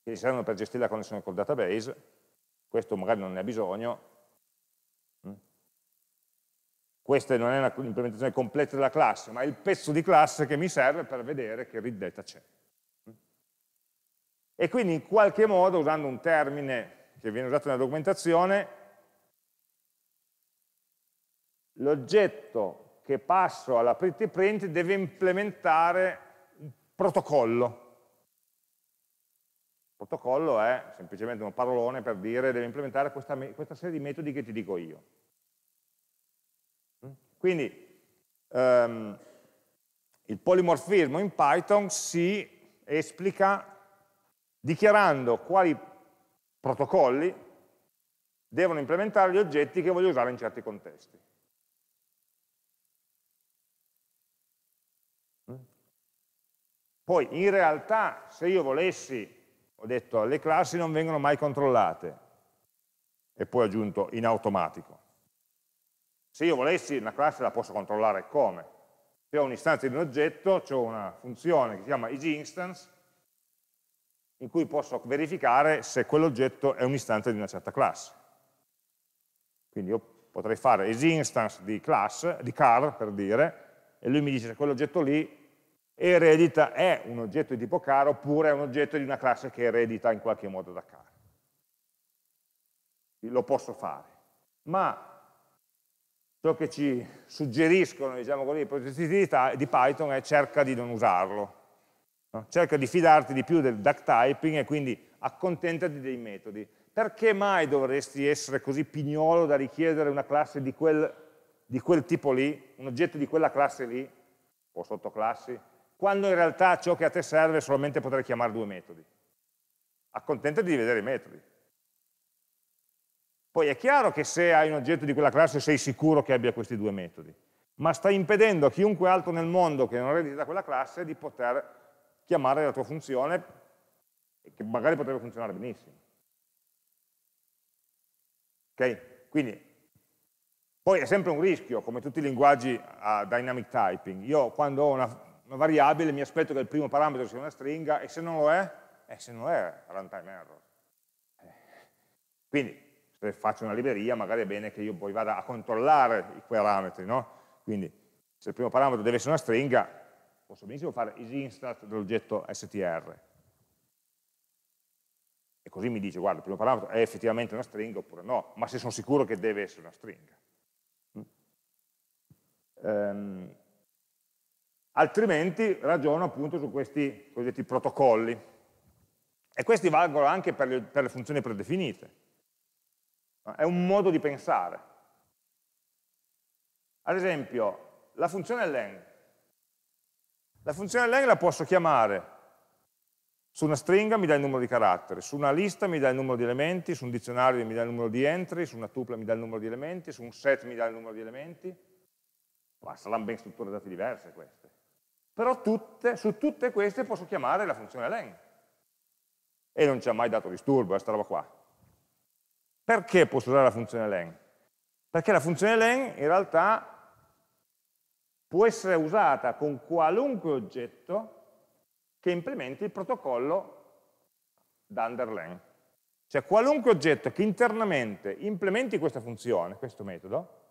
che gli servono per gestire la connessione col database, questo magari non ne ha bisogno, mm. questa non è un'implementazione completa della classe, ma è il pezzo di classe che mi serve per vedere che read data c'è. Mm. E quindi in qualche modo, usando un termine che viene usato nella documentazione, l'oggetto che passo alla print print deve implementare un protocollo, Protocollo è semplicemente un parolone per dire devi implementare questa, questa serie di metodi che ti dico io. Mm? Quindi um, il polimorfismo in Python si esplica dichiarando quali protocolli devono implementare gli oggetti che voglio usare in certi contesti. Mm? Poi in realtà se io volessi ho detto le classi non vengono mai controllate e poi ho aggiunto in automatico. Se io volessi una classe la posso controllare come? Se ho un'istanza di un oggetto, ho una funzione che si chiama isInstance in cui posso verificare se quell'oggetto è un'istanza di una certa classe. Quindi io potrei fare isInstance di class, di car per dire, e lui mi dice se quell'oggetto lì eredita è un oggetto di tipo caro oppure è un oggetto di una classe che eredita in qualche modo da caro. Lo posso fare. Ma ciò che ci suggeriscono, diciamo così, i progettisti di Python è cerca di non usarlo. No? Cerca di fidarti di più del duck typing e quindi accontentati dei metodi. Perché mai dovresti essere così pignolo da richiedere una classe di quel, di quel tipo lì, un oggetto di quella classe lì, o sottoclassi, quando in realtà ciò che a te serve è solamente poter chiamare due metodi. Accontentati di vedere i metodi. Poi è chiaro che se hai un oggetto di quella classe sei sicuro che abbia questi due metodi, ma stai impedendo a chiunque altro nel mondo che non eredita quella classe di poter chiamare la tua funzione, che magari potrebbe funzionare benissimo. Ok? Quindi, poi è sempre un rischio, come tutti i linguaggi a dynamic typing. Io quando ho una una variabile, mi aspetto che il primo parametro sia una stringa, e se non lo è, eh, se non lo è runtime error. Eh. Quindi, se faccio una libreria, magari è bene che io poi vada a controllare i parametri, no? Quindi, se il primo parametro deve essere una stringa, posso benissimo fare isinstat dell'oggetto str. E così mi dice, guarda, il primo parametro è effettivamente una stringa oppure no, ma se sono sicuro che deve essere una stringa. Mm. Um, altrimenti ragiono appunto su questi cosiddetti protocolli. E questi valgono anche per le, per le funzioni predefinite. È un modo di pensare. Ad esempio, la funzione len. La funzione len la posso chiamare su una stringa mi dà il numero di caratteri, su una lista mi dà il numero di elementi, su un dizionario mi dà il numero di entry, su una tupla mi dà il numero di elementi, su un set mi dà il numero di elementi. Ma saranno ben strutture strutturate diverse queste. Però tutte, su tutte queste posso chiamare la funzione len. E non ci ha mai dato disturbo, questa eh, roba qua. Perché posso usare la funzione len? Perché la funzione len in realtà può essere usata con qualunque oggetto che implementi il protocollo da Cioè qualunque oggetto che internamente implementi questa funzione, questo metodo,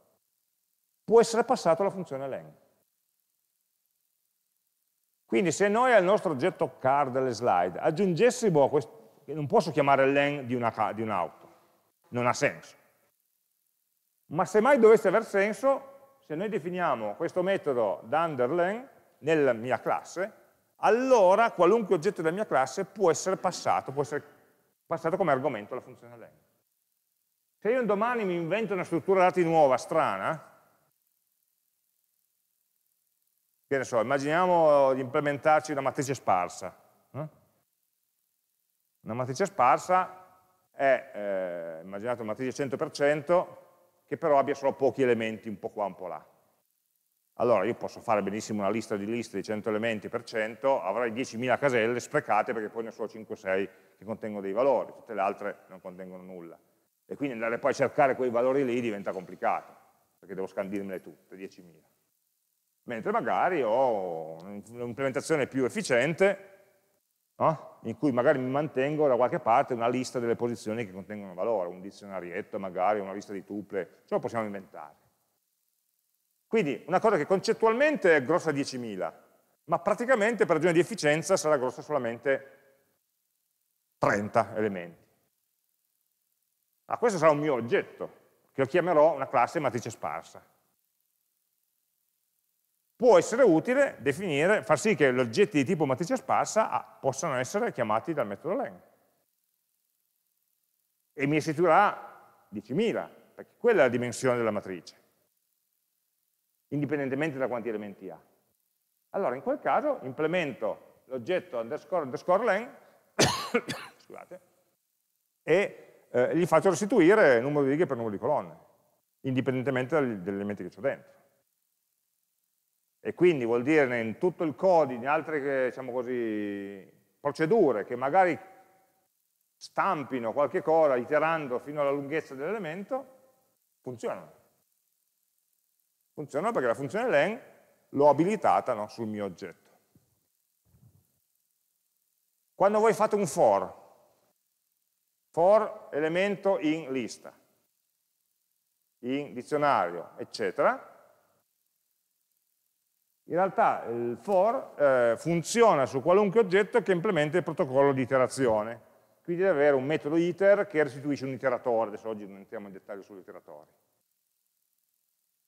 può essere passato alla funzione len. Quindi se noi al nostro oggetto car delle slide aggiungessimo, questo, non posso chiamare len di un'auto, un non ha senso. Ma se mai dovesse aver senso, se noi definiamo questo metodo da nella mia classe, allora qualunque oggetto della mia classe può essere passato, può essere passato come argomento alla funzione len. Se io domani mi invento una struttura dati nuova, strana, Che ne so, immaginiamo di implementarci una matrice sparsa. Una matrice sparsa è, eh, immaginate una matrice 100%, che però abbia solo pochi elementi, un po' qua, un po' là. Allora io posso fare benissimo una lista di liste di 100 elementi per 100, avrai 10.000 caselle sprecate perché poi ne sono 5 o 6 che contengono dei valori, tutte le altre non contengono nulla. E quindi andare poi a cercare quei valori lì diventa complicato, perché devo scandirmele tutte, 10.000 mentre magari ho un'implementazione più efficiente no? in cui magari mi mantengo da qualche parte una lista delle posizioni che contengono valore, un dizionarietto magari, una lista di tuple, ce lo possiamo inventare. Quindi una cosa che concettualmente è grossa 10.000, ma praticamente per ragione di efficienza sarà grossa solamente 30 elementi. Ma questo sarà un mio oggetto, che lo chiamerò una classe matrice sparsa può essere utile definire, far sì che gli oggetti di tipo matrice sparsa ah, possano essere chiamati dal metodo len. E mi restituirà 10.000, perché quella è la dimensione della matrice, indipendentemente da quanti elementi ha. Allora, in quel caso, implemento l'oggetto underscore underscore len, scusate, e eh, gli faccio restituire numero di righe per numero di colonne, indipendentemente dagli, dagli elementi che ho dentro e quindi vuol dire in tutto il codice, in altre eh, diciamo così, procedure che magari stampino qualche cosa iterando fino alla lunghezza dell'elemento, funzionano. Funzionano perché la funzione len l'ho abilitata no, sul mio oggetto. Quando voi fate un for, for elemento in lista, in dizionario, eccetera, in realtà il for eh, funziona su qualunque oggetto che implementa il protocollo di iterazione, quindi deve avere un metodo iter che restituisce un iteratore, adesso oggi non entriamo in dettaglio sull'iteratore.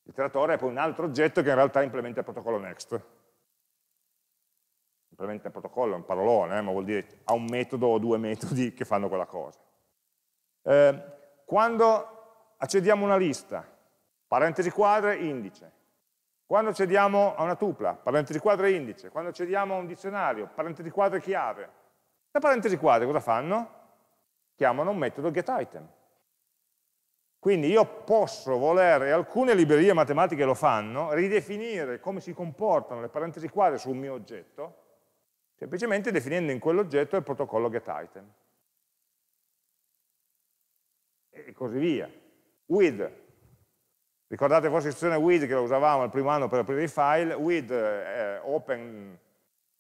L'iteratore è poi un altro oggetto che in realtà implementa il protocollo next. Implementa il protocollo, è un parolone, eh, ma vuol dire ha un metodo o due metodi che fanno quella cosa. Eh, quando accediamo a una lista, parentesi quadre, indice, quando accediamo a una tupla, parentesi quadre indice, quando accediamo a un dizionario, parentesi quadre chiave. Le parentesi quadre cosa fanno? Chiamano un metodo getItem. Quindi io posso volere, alcune librerie matematiche lo fanno, ridefinire come si comportano le parentesi quadre su un mio oggetto, semplicemente definendo in quell'oggetto il protocollo getItem. E così via. With Ricordate forse l'istruzione with che la usavamo il primo anno per aprire i file, with eh, open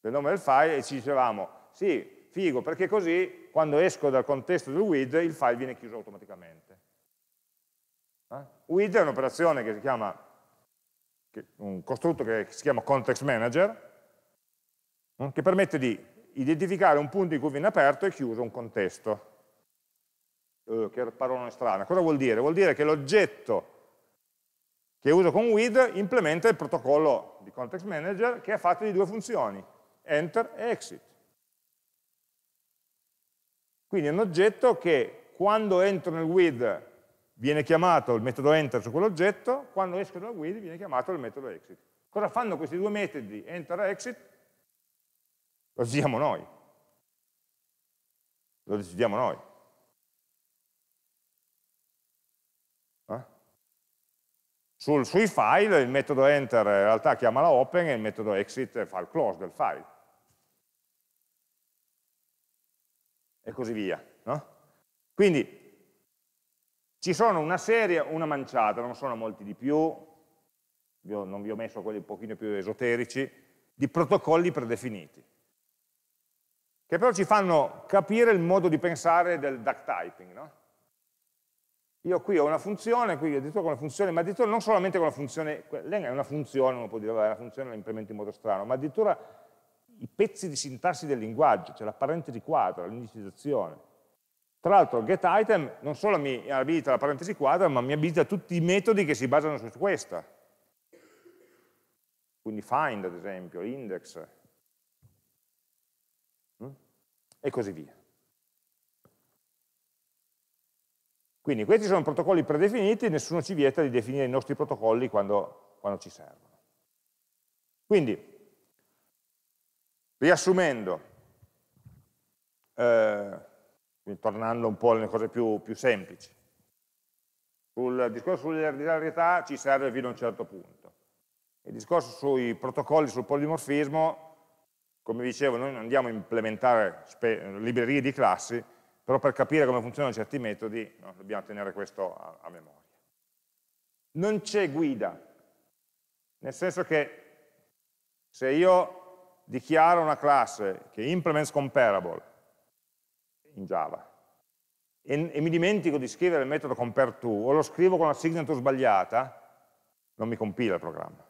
del nome del file e ci dicevamo, sì, figo, perché così quando esco dal contesto del with il file viene chiuso automaticamente. Eh? With è un'operazione che si chiama, che, un costrutto che si chiama context manager, eh? che permette di identificare un punto in cui viene aperto e chiuso un contesto. Uh, che parola strana. Cosa vuol dire? Vuol dire che l'oggetto che uso con with implementa il protocollo di context manager che è fatto di due funzioni, enter e exit. Quindi è un oggetto che quando entro nel with viene chiamato il metodo enter su quell'oggetto, quando esco dal with viene chiamato il metodo exit. Cosa fanno questi due metodi, enter e exit? Lo decidiamo noi. Lo decidiamo noi. Sul, sui file il metodo enter in realtà chiama la open e il metodo exit fa il close del file. E così via. No? Quindi ci sono una serie, una manciata, non sono molti di più, non vi ho messo quelli un pochino più esoterici, di protocolli predefiniti, che però ci fanno capire il modo di pensare del duck typing. No? io qui ho una funzione, qui addirittura con la funzione, ma addirittura non solamente con la funzione, len è una funzione, uno può dire, vabbè, la funzione la implementa in modo strano, ma addirittura i pezzi di sintassi del linguaggio, cioè la parentesi quadra, l'indicizzazione. Tra l'altro getItem non solo mi abilita la parentesi quadra, ma mi abilita tutti i metodi che si basano su questa. Quindi find, ad esempio, index, mm? e così via. Quindi questi sono protocolli predefiniti, nessuno ci vieta di definire i nostri protocolli quando, quando ci servono. Quindi, riassumendo, eh, tornando un po' alle cose più, più semplici, sul discorso sull'ordinarietà ci serve fino a un certo punto. Il discorso sui protocolli sul polimorfismo, come dicevo, noi non andiamo a implementare librerie di classi, però per capire come funzionano certi metodi no, dobbiamo tenere questo a, a memoria. Non c'è guida, nel senso che se io dichiaro una classe che implements comparable in Java e, e mi dimentico di scrivere il metodo compareTo o lo scrivo con la signature sbagliata, non mi compila il programma.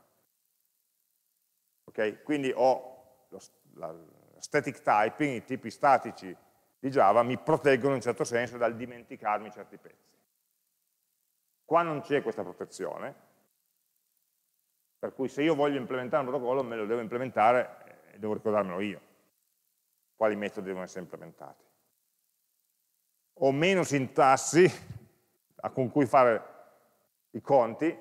Ok? Quindi ho lo, la, static typing, i tipi statici di Java mi proteggono in un certo senso dal dimenticarmi certi pezzi. Qua non c'è questa protezione, per cui se io voglio implementare un protocollo me lo devo implementare e devo ricordarmelo io, quali metodi devono essere implementati. Ho meno sintassi con cui fare i conti,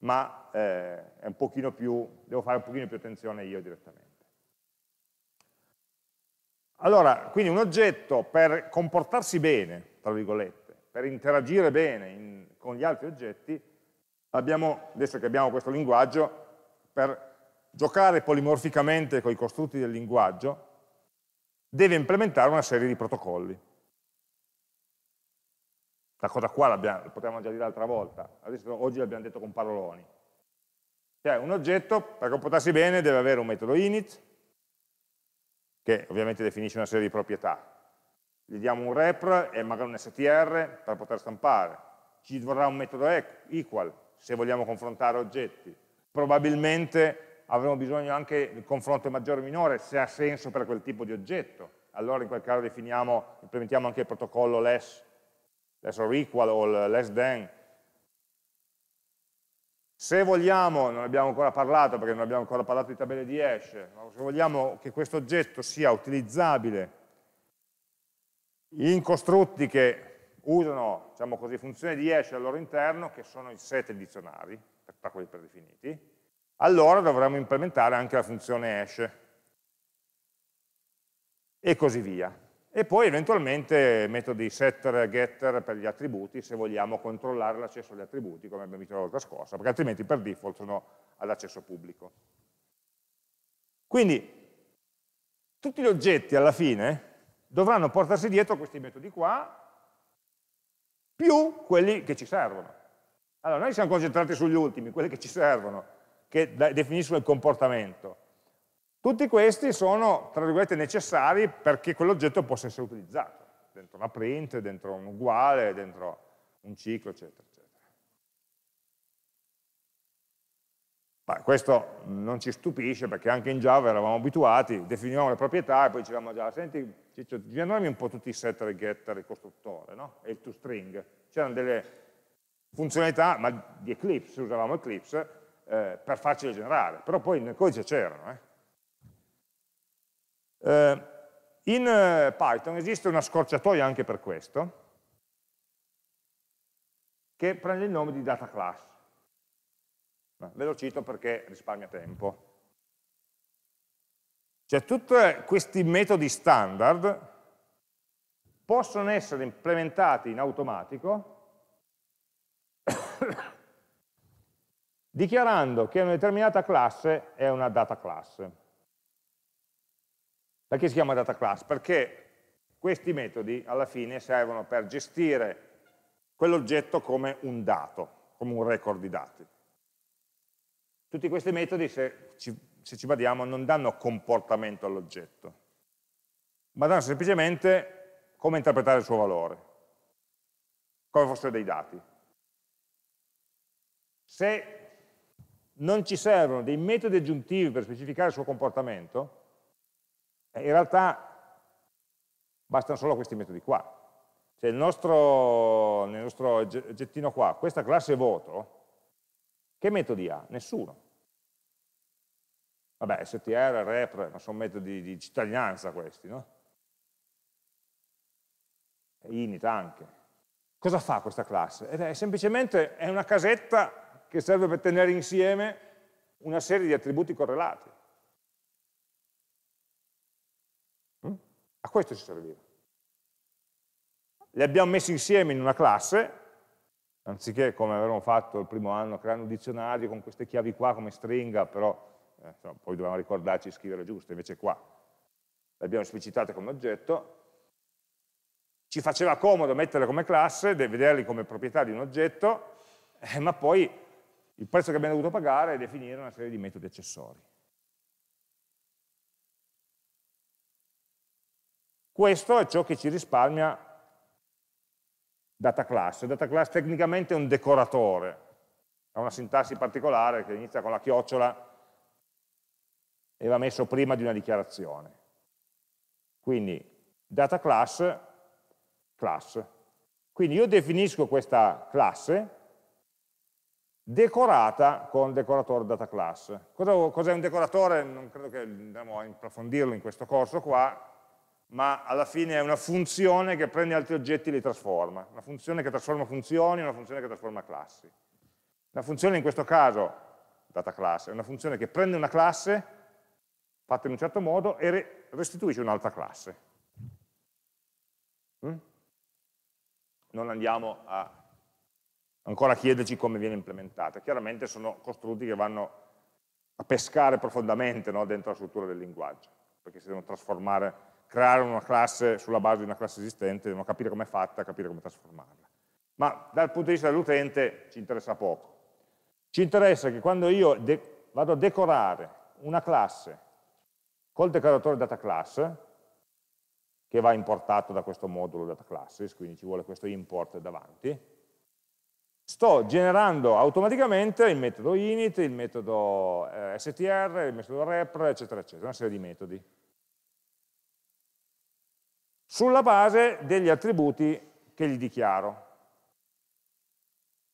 ma eh, più, devo fare un pochino più attenzione io direttamente. Allora, quindi un oggetto per comportarsi bene, tra virgolette, per interagire bene in, con gli altri oggetti, abbiamo, adesso che abbiamo questo linguaggio, per giocare polimorficamente con i costrutti del linguaggio, deve implementare una serie di protocolli. La cosa qua la potevamo già dire l'altra volta, adesso, oggi l'abbiamo detto con paroloni. Cioè un oggetto, per comportarsi bene, deve avere un metodo init, che ovviamente definisce una serie di proprietà. Gli diamo un rep e magari un str per poter stampare. Ci vorrà un metodo equal se vogliamo confrontare oggetti. Probabilmente avremo bisogno anche di confronto maggiore o minore se ha senso per quel tipo di oggetto. Allora in quel caso definiamo, implementiamo anche il protocollo less, less or equal o less than se vogliamo, non abbiamo ancora parlato perché non abbiamo ancora parlato di tabelle di hash, ma se vogliamo che questo oggetto sia utilizzabile in costrutti che usano diciamo così, funzioni di hash al loro interno, che sono i set dizionari, da quelli predefiniti, allora dovremmo implementare anche la funzione hash e così via e poi eventualmente metodi setter, e getter per gli attributi se vogliamo controllare l'accesso cioè agli attributi come abbiamo visto la volta scorsa, perché altrimenti per default sono all'accesso pubblico. Quindi tutti gli oggetti alla fine dovranno portarsi dietro questi metodi qua più quelli che ci servono. Allora, noi siamo concentrati sugli ultimi, quelli che ci servono, che definiscono il comportamento. Tutti questi sono, tra virgolette, necessari perché quell'oggetto possa essere utilizzato, dentro una print, dentro un uguale, dentro un ciclo, eccetera, eccetera. Ma questo non ci stupisce perché anche in Java eravamo abituati, definivamo le proprietà e poi dicevamo già, senti Ciccio, generami un po' tutti i setter, il getter, il costruttore, no? E il toString. C'erano delle funzionalità, ma di Eclipse, usavamo Eclipse, eh, per farcele generare, però poi nel codice c'erano, eh? Eh, in eh, Python esiste una scorciatoia anche per questo, che prende il nome di data class. ve lo cito perché risparmia tempo. Cioè tutti questi metodi standard possono essere implementati in automatico dichiarando che una determinata classe è una data class. Perché si chiama data class? Perché questi metodi alla fine servono per gestire quell'oggetto come un dato, come un record di dati. Tutti questi metodi, se ci, se ci badiamo, non danno comportamento all'oggetto, ma danno semplicemente come interpretare il suo valore, come fossero dei dati. Se non ci servono dei metodi aggiuntivi per specificare il suo comportamento, eh, in realtà bastano solo questi metodi qua. Cioè nostro, nel nostro gettino qua, questa classe voto, che metodi ha? Nessuno. Vabbè, STR, REPR, ma sono metodi di cittadinanza questi, no? init anche. Cosa fa questa classe? Ed eh, è semplicemente è una casetta che serve per tenere insieme una serie di attributi correlati. A questo ci serviva. Le abbiamo messe insieme in una classe, anziché come avevamo fatto il primo anno, creando un dizionario con queste chiavi qua come stringa, però eh, insomma, poi dovevamo ricordarci di scrivere giusto, invece qua le abbiamo esplicitate come oggetto, ci faceva comodo metterle come classe, vederle come proprietà di un oggetto, eh, ma poi il prezzo che abbiamo dovuto pagare è definire una serie di metodi accessori. Questo è ciò che ci risparmia data class. Data class tecnicamente è un decoratore, ha una sintassi particolare che inizia con la chiocciola e va messo prima di una dichiarazione. Quindi data class, class. Quindi io definisco questa classe decorata con decoratore data class. Cos'è un decoratore? Non credo che andiamo a approfondirlo in questo corso qua, ma alla fine è una funzione che prende altri oggetti e li trasforma, una funzione che trasforma funzioni, una funzione che trasforma classi. La funzione in questo caso, data classe, è una funzione che prende una classe, fatta in un certo modo, e restituisce un'altra classe. Mm? Non andiamo a ancora a chiederci come viene implementata. Chiaramente sono costrutti che vanno a pescare profondamente no, dentro la struttura del linguaggio, perché si devono trasformare creare una classe sulla base di una classe esistente, dobbiamo capire com'è fatta, capire come trasformarla. Ma dal punto di vista dell'utente ci interessa poco. Ci interessa che quando io vado a decorare una classe col decoratore data class, che va importato da questo modulo data classes, quindi ci vuole questo import davanti, sto generando automaticamente il metodo init, il metodo eh, str, il metodo repr, eccetera, eccetera, una serie di metodi sulla base degli attributi che gli dichiaro.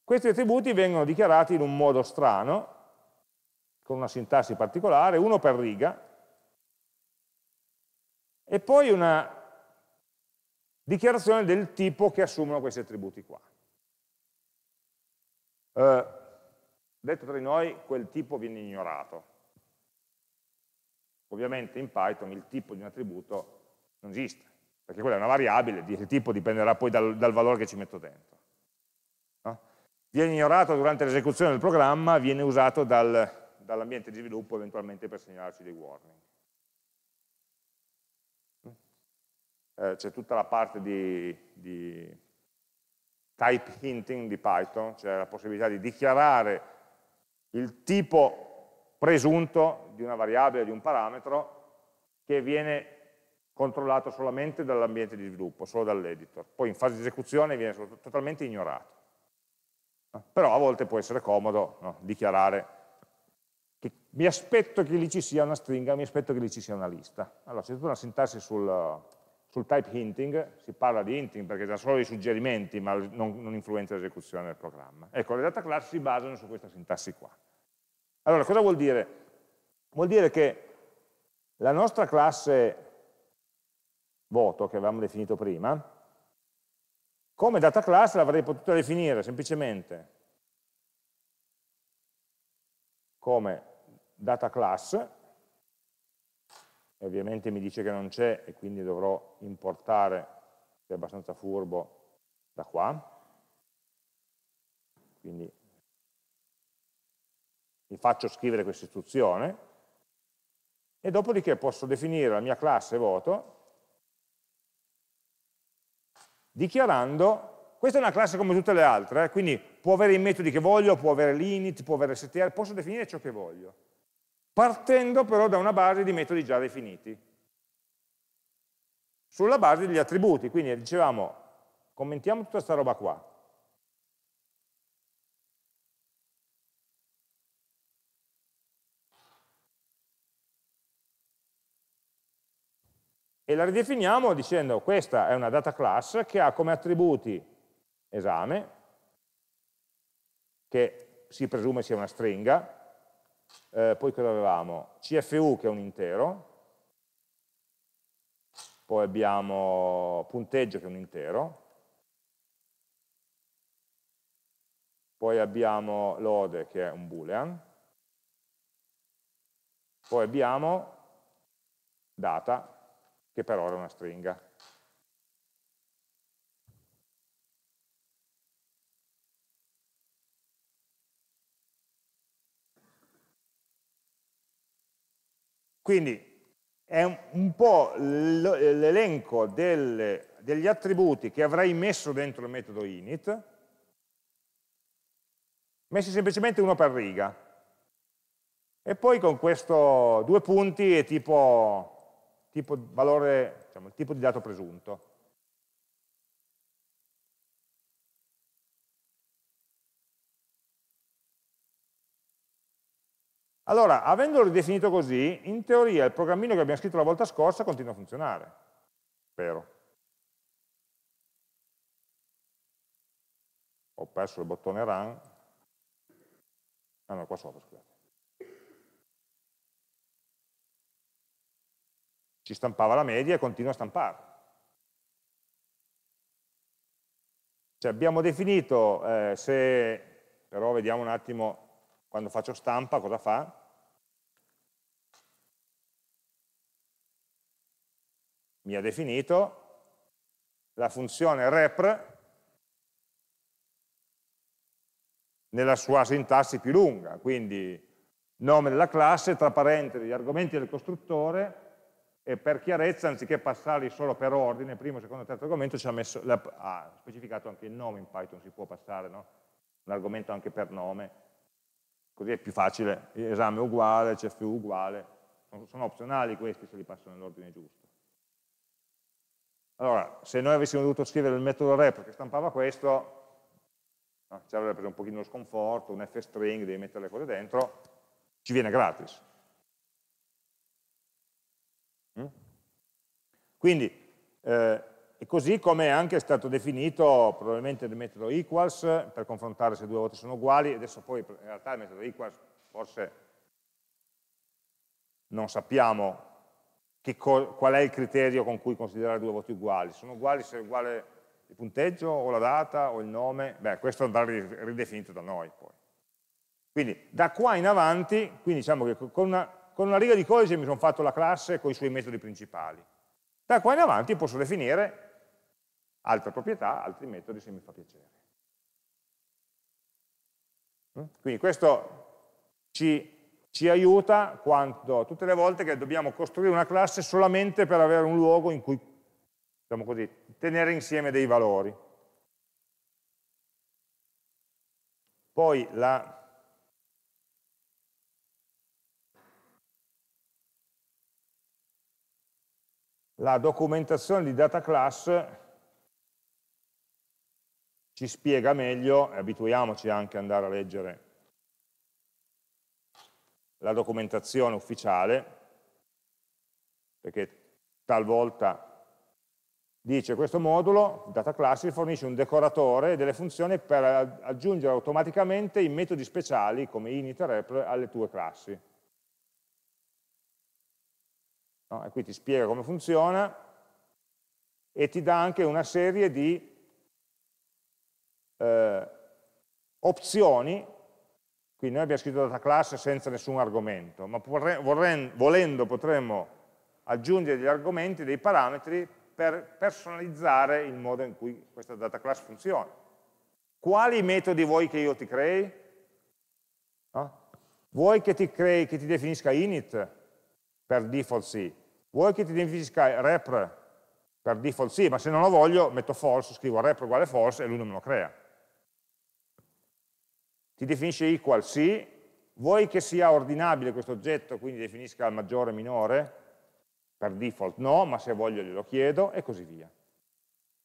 Questi attributi vengono dichiarati in un modo strano, con una sintassi particolare, uno per riga, e poi una dichiarazione del tipo che assumono questi attributi qua. Eh, detto tra di noi, quel tipo viene ignorato. Ovviamente in Python il tipo di un attributo non esiste perché quella è una variabile, il tipo dipenderà poi dal, dal valore che ci metto dentro. No? Viene ignorato durante l'esecuzione del programma, viene usato dal, dall'ambiente di sviluppo eventualmente per segnalarci dei warning. Mm? Eh, c'è tutta la parte di, di type hinting di Python, cioè la possibilità di dichiarare il tipo presunto di una variabile, di un parametro, che viene controllato solamente dall'ambiente di sviluppo, solo dall'editor. Poi in fase di esecuzione viene totalmente ignorato. Però a volte può essere comodo no? dichiarare che mi aspetto che lì ci sia una stringa, mi aspetto che lì ci sia una lista. Allora c'è tutta una sintassi sul, sul, type hinting, si parla di hinting perché dà solo dei suggerimenti ma non, non influenza l'esecuzione del programma. Ecco, le data class si basano su questa sintassi qua. Allora cosa vuol dire? Vuol dire che la nostra classe voto che avevamo definito prima, come data class l'avrei potuta definire semplicemente come data class, e ovviamente mi dice che non c'è e quindi dovrò importare, se è abbastanza furbo, da qua, quindi mi faccio scrivere questa istruzione e dopodiché posso definire la mia classe voto dichiarando questa è una classe come tutte le altre, eh? quindi può avere i metodi che voglio, può avere l'init, può avere str, posso definire ciò che voglio, partendo però da una base di metodi già definiti, sulla base degli attributi, quindi dicevamo, commentiamo tutta questa roba qua, la ridefiniamo dicendo questa è una data class che ha come attributi esame, che si presume sia una stringa, eh, poi cosa avevamo? CFU che è un intero, poi abbiamo punteggio che è un intero, poi abbiamo lode che è un boolean, poi abbiamo data che per ora è una stringa. Quindi è un po' l'elenco degli attributi che avrei messo dentro il metodo init, messi semplicemente uno per riga. E poi con questo due punti è tipo tipo, valore, diciamo, il tipo di dato presunto. Allora, avendolo ridefinito così, in teoria il programmino che abbiamo scritto la volta scorsa continua a funzionare. Spero. Ho perso il bottone run. Ah no, qua sopra, scusate. si stampava la media e continua a stampare. Cioè abbiamo definito eh, se, però vediamo un attimo quando faccio stampa cosa fa, mi ha definito la funzione rep nella sua sintassi più lunga, quindi nome della classe, tra parentesi, gli argomenti del costruttore, e per chiarezza, anziché passarli solo per ordine, primo, secondo, terzo argomento, ci ha, messo, ha specificato anche il nome in Python, si può passare no? l'argomento anche per nome, così è più facile, esame uguale, CFU uguale, sono, sono opzionali questi se li passo nell'ordine giusto. Allora, se noi avessimo dovuto scrivere il metodo rep che stampava questo, no, ci avrebbe preso un pochino lo sconforto, un f-string, devi mettere le cose dentro, ci viene gratis, Mm? Quindi, eh, e così come è anche stato definito probabilmente il metodo equals, per confrontare se due volte sono uguali, adesso poi in realtà il metodo equals forse non sappiamo qual è il criterio con cui considerare due voti uguali. Sono uguali se è uguale il punteggio o la data o il nome? Beh, questo andrà ridefinito da noi poi. Quindi da qua in avanti, quindi diciamo che con una con una riga di codice mi sono fatto la classe con i suoi metodi principali. Da qua in avanti posso definire altre proprietà, altri metodi se mi fa piacere. Mm? Quindi questo ci, ci aiuta quando, tutte le volte che dobbiamo costruire una classe solamente per avere un luogo in cui, diciamo così, tenere insieme dei valori. Poi la la documentazione di data class ci spiega meglio, e abituiamoci anche ad andare a leggere la documentazione ufficiale, perché talvolta dice questo modulo, data class, fornisce un decoratore e delle funzioni per aggiungere automaticamente i metodi speciali come init e alle tue classi no? e qui ti spiega come funziona e ti dà anche una serie di eh, opzioni, qui noi abbiamo scritto data class senza nessun argomento, ma volendo potremmo aggiungere degli argomenti, dei parametri per personalizzare il modo in cui questa data class funziona. Quali metodi vuoi che io ti crei? No? Vuoi che ti, crei, che ti definisca init per default sì Vuoi che ti identifica rep per default? Sì, ma se non lo voglio metto false, scrivo rep uguale false e lui non me lo crea. Ti definisce equal? Sì. Vuoi che sia ordinabile questo oggetto, quindi definisca maggiore o minore? Per default no, ma se voglio glielo chiedo e così via.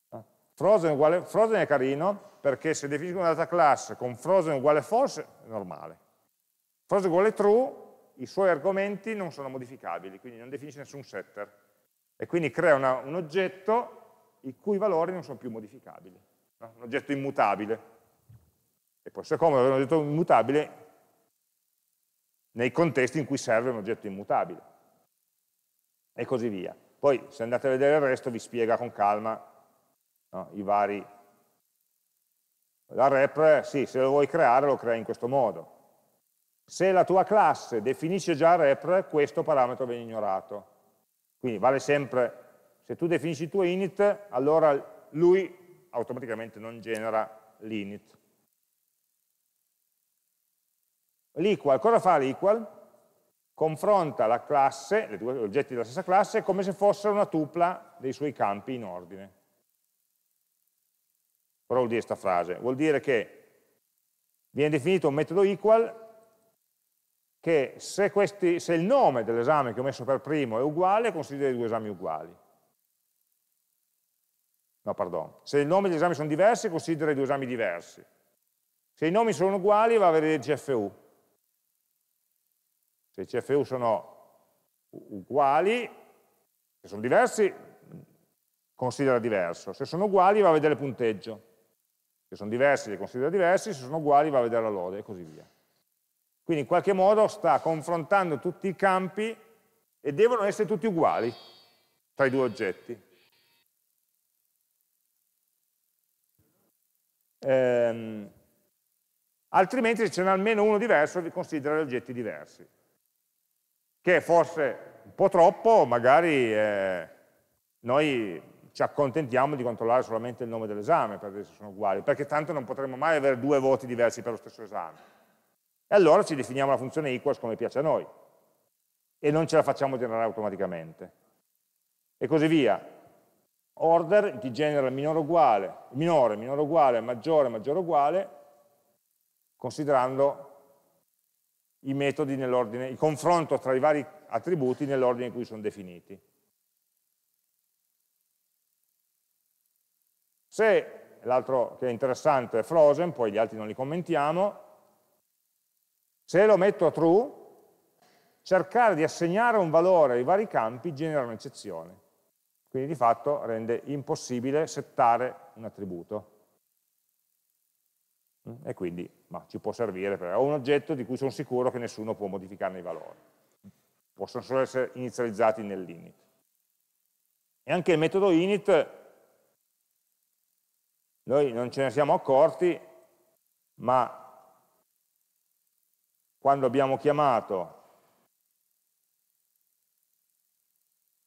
Ah. Frozen, uguale, frozen è carino perché se definisco una data class con frozen uguale false è normale. Frozen uguale true i suoi argomenti non sono modificabili, quindi non definisce nessun setter. E quindi crea una, un oggetto i cui valori non sono più modificabili, no? un oggetto immutabile. E poi secondo, comodo un oggetto immutabile nei contesti in cui serve un oggetto immutabile. E così via. Poi se andate a vedere il resto vi spiega con calma no? i vari... La rep, sì, se lo vuoi creare lo crea in questo modo, se la tua classe definisce già repr, questo parametro viene ignorato. Quindi vale sempre, se tu definisci il tuo init, allora lui automaticamente non genera l'init. L'equal, cosa fa l'equal? Confronta la classe, gli oggetti della stessa classe, come se fossero una tupla dei suoi campi in ordine. Cosa vuol dire questa frase? Vuol dire che viene definito un metodo equal che se, questi, se il nome dell'esame che ho messo per primo è uguale, considero i due esami uguali. No, pardon. Se il nome degli esami sono diversi, considera i due esami diversi. Se i nomi sono uguali, va a vedere il CFU. Se i CFU sono uguali, se sono diversi, considera diverso. Se sono uguali, va a vedere il punteggio. Se sono diversi, li considera diversi. Se sono uguali, va a vedere la lode e così via. Quindi in qualche modo sta confrontando tutti i campi e devono essere tutti uguali tra i due oggetti. Ehm, altrimenti se ce n'è almeno uno diverso vi considera gli oggetti diversi, che è forse un po' troppo, magari eh, noi ci accontentiamo di controllare solamente il nome dell'esame per vedere se sono uguali, perché tanto non potremmo mai avere due voti diversi per lo stesso esame e allora ci definiamo la funzione equals come piace a noi e non ce la facciamo generare automaticamente. E così via. Order ti genera minore uguale, minore, minore uguale, maggiore, maggiore uguale, considerando i metodi nell'ordine, il confronto tra i vari attributi nell'ordine in cui sono definiti. Se l'altro che è interessante è frozen, poi gli altri non li commentiamo, se lo metto a true, cercare di assegnare un valore ai vari campi genera un'eccezione. Quindi di fatto rende impossibile settare un attributo. Mm? E quindi ma, ci può servire, perché ho un oggetto di cui sono sicuro che nessuno può modificarne i valori. Possono solo essere inizializzati nell'init. E anche il metodo init, noi non ce ne siamo accorti, ma quando abbiamo chiamato,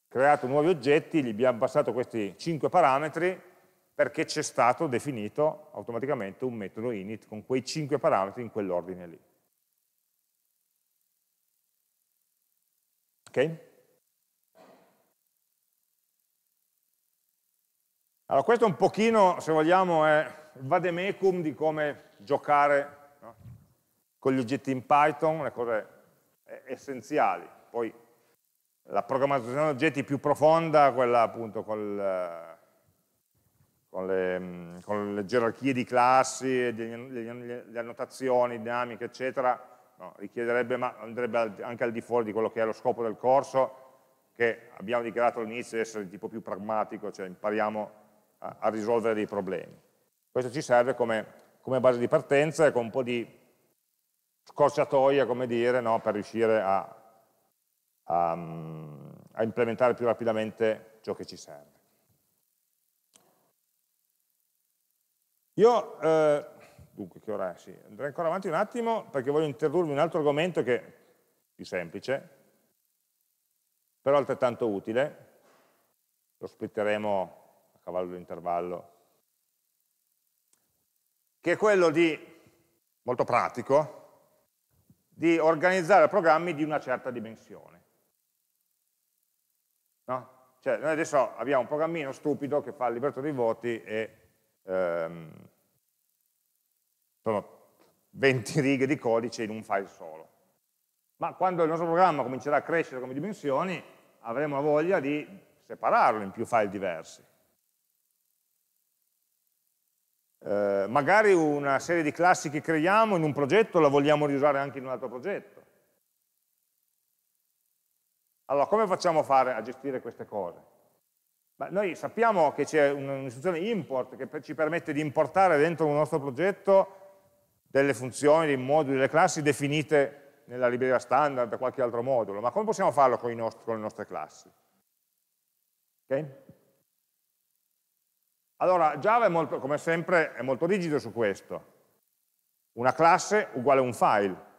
creato nuovi oggetti, gli abbiamo passato questi 5 parametri perché c'è stato definito automaticamente un metodo init con quei 5 parametri in quell'ordine lì. Ok? Allora questo è un pochino, se vogliamo, è il vademecum di come giocare con gli oggetti in Python, le cose essenziali. Poi la programmazione di oggetti più profonda, quella appunto col, con, le, con, le, gerarchie di classi, le annotazioni dinamiche, eccetera, no, richiederebbe, ma andrebbe anche al di fuori di quello che è lo scopo del corso, che abbiamo dichiarato all'inizio essere di tipo più pragmatico, cioè impariamo a, a risolvere dei problemi. Questo ci serve come, come base di partenza e con un po' di scorciatoia, come dire, no, per riuscire a, a, mm, a implementare più rapidamente ciò che ci serve. Io, eh, dunque, che ora è? Sì, andrei ancora avanti un attimo perché voglio introdurvi un altro argomento che è più semplice, però altrettanto utile. Lo splitteremo a cavallo dell'intervallo. Che è quello di, molto pratico, di organizzare programmi di una certa dimensione. No? Cioè, noi adesso abbiamo un programmino stupido che fa il libretto dei voti e ehm, sono 20 righe di codice in un file solo. Ma quando il nostro programma comincerà a crescere come dimensioni, avremo la voglia di separarlo in più file diversi. Eh, magari una serie di classi che creiamo in un progetto la vogliamo riusare anche in un altro progetto. Allora, come facciamo a, fare, a gestire queste cose? Beh, noi sappiamo che c'è un'istruzione import che ci permette di importare dentro un nostro progetto delle funzioni, dei moduli, delle classi definite nella libreria standard da qualche altro modulo, ma come possiamo farlo con, nostri, con le nostre classi? Okay? Allora, Java, molto, come sempre, è molto rigido su questo. Una classe uguale a un file.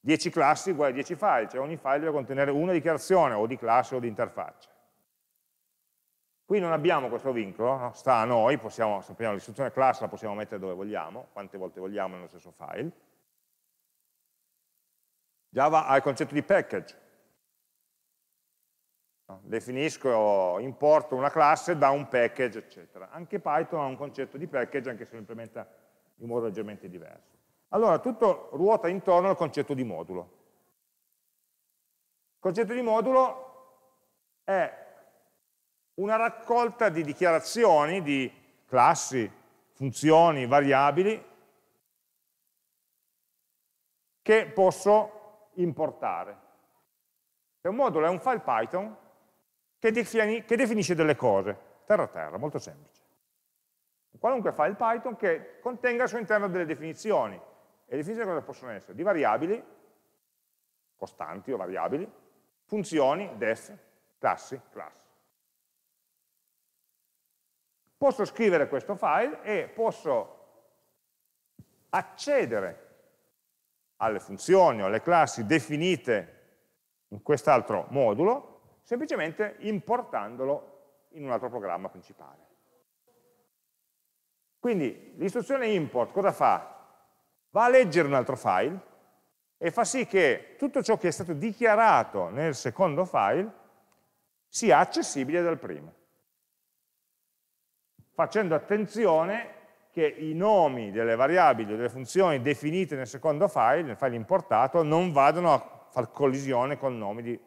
10 classi uguale a 10 file, cioè ogni file deve contenere una dichiarazione o di classe o di interfaccia. Qui non abbiamo questo vincolo, no? sta a noi, possiamo, sappiamo l'istruzione classe la possiamo mettere dove vogliamo, quante volte vogliamo nello stesso file. Java ha il concetto di package, Definisco, importo una classe da un package, eccetera. Anche Python ha un concetto di package, anche se lo implementa in modo leggermente diverso. Allora, tutto ruota intorno al concetto di modulo. Il concetto di modulo è una raccolta di dichiarazioni di classi, funzioni, variabili che posso importare. Cioè un modulo è un file Python che, defini, che definisce delle cose, terra-terra, molto semplice. Qualunque file Python che contenga al suo interno delle definizioni. E le definizioni cosa possono essere? Di variabili, costanti o variabili, funzioni, def, classi, class. Posso scrivere questo file e posso accedere alle funzioni o alle classi definite in quest'altro modulo semplicemente importandolo in un altro programma principale. Quindi l'istruzione import cosa fa? Va a leggere un altro file e fa sì che tutto ciò che è stato dichiarato nel secondo file sia accessibile dal primo, facendo attenzione che i nomi delle variabili o delle funzioni definite nel secondo file, nel file importato, non vadano a far collisione col nome di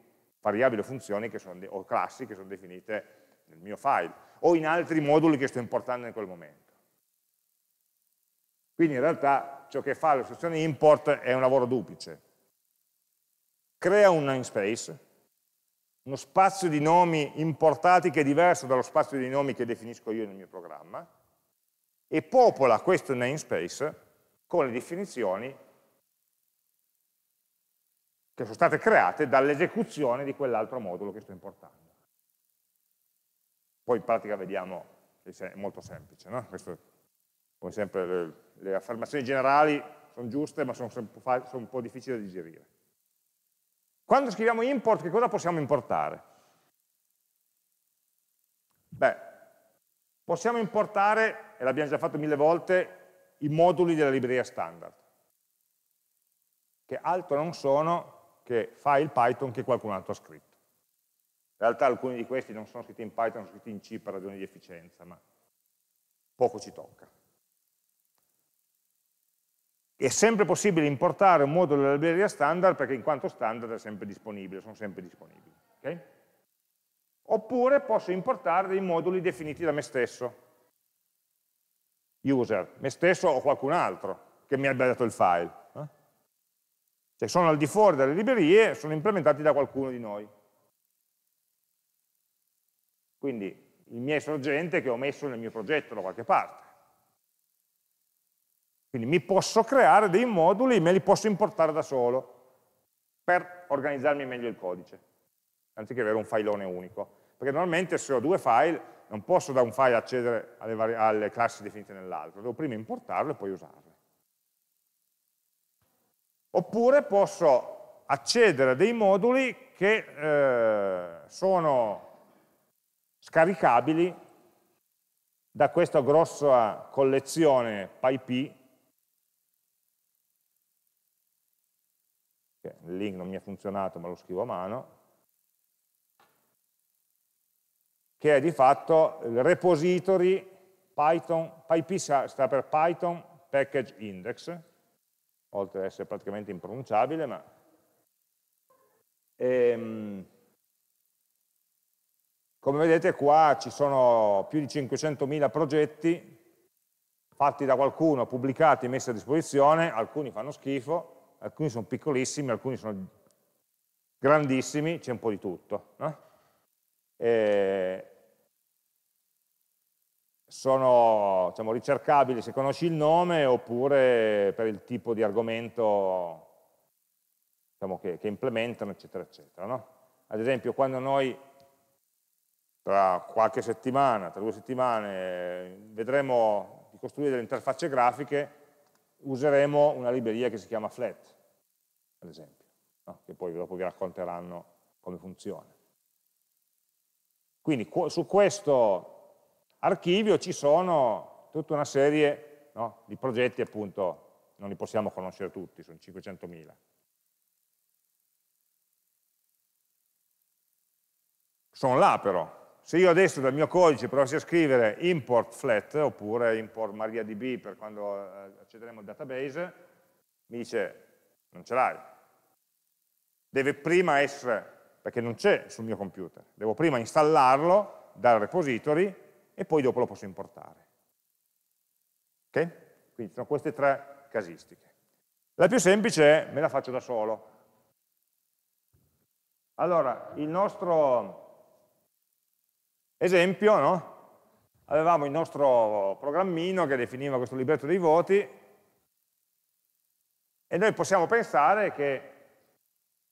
variabili o funzioni sono, o classi che sono definite nel mio file o in altri moduli che sto importando in quel momento. Quindi in realtà ciò che fa l'istruzione import è un lavoro duplice. Crea un namespace, uno spazio di nomi importati che è diverso dallo spazio di nomi che definisco io nel mio programma, e popola questo namespace con le definizioni che sono state create dall'esecuzione di quell'altro modulo che sto importando. Poi in pratica vediamo, è molto semplice, no? Questo, come sempre le, le, affermazioni generali sono giuste ma sono, sono un po' difficili da digerire. Quando scriviamo import, che cosa possiamo importare? Beh, possiamo importare, e l'abbiamo già fatto mille volte, i moduli della libreria standard, che altro non sono che file Python che qualcun altro ha scritto. In realtà alcuni di questi non sono scritti in Python, sono scritti in C per ragioni di efficienza, ma poco ci tocca. È sempre possibile importare un modulo della libreria standard perché in quanto standard è sempre disponibile, sono sempre disponibili. Okay? Oppure posso importare dei moduli definiti da me stesso, user, me stesso o qualcun altro che mi abbia dato il file cioè sono al di fuori dalle librerie, sono implementati da qualcuno di noi. Quindi il mio sorgente che ho messo nel mio progetto da qualche parte. Quindi mi posso creare dei moduli, me li posso importare da solo per organizzarmi meglio il codice, anziché avere un filone unico. Perché normalmente se ho due file non posso da un file accedere alle, alle classi definite nell'altro, devo prima importarlo e poi usarlo oppure posso accedere a dei moduli che eh, sono scaricabili da questa grossa collezione PyP il link non mi ha funzionato ma lo scrivo a mano, che è di fatto il repository Python, PyP sta per Python Package Index, oltre ad essere praticamente impronunciabile, ma... Ehm, come vedete qua ci sono più di 500.000 progetti fatti da qualcuno, pubblicati, messi a disposizione, alcuni fanno schifo, alcuni sono piccolissimi, alcuni sono grandissimi, c'è un po' di tutto. No? E eh, sono diciamo, ricercabili se conosci il nome oppure per il tipo di argomento diciamo, che, che, implementano, eccetera, eccetera. No? Ad esempio, quando noi tra qualche settimana, tra due settimane, vedremo di costruire delle interfacce grafiche, useremo una libreria che si chiama Flat, ad esempio, no? che poi dopo vi racconteranno come funziona. Quindi su questo archivio ci sono tutta una serie no, di progetti, appunto, non li possiamo conoscere tutti, sono 500.000. Sono là però. Se io adesso dal mio codice provassi a scrivere import flat oppure import MariaDB per quando eh, accederemo al database, mi dice non ce l'hai. Deve prima essere, perché non c'è sul mio computer, devo prima installarlo dal repository e poi dopo lo posso importare. Ok? Quindi sono queste tre casistiche. La più semplice è me la faccio da solo. Allora, il nostro esempio, no? avevamo il nostro programmino che definiva questo libretto dei voti e noi possiamo pensare che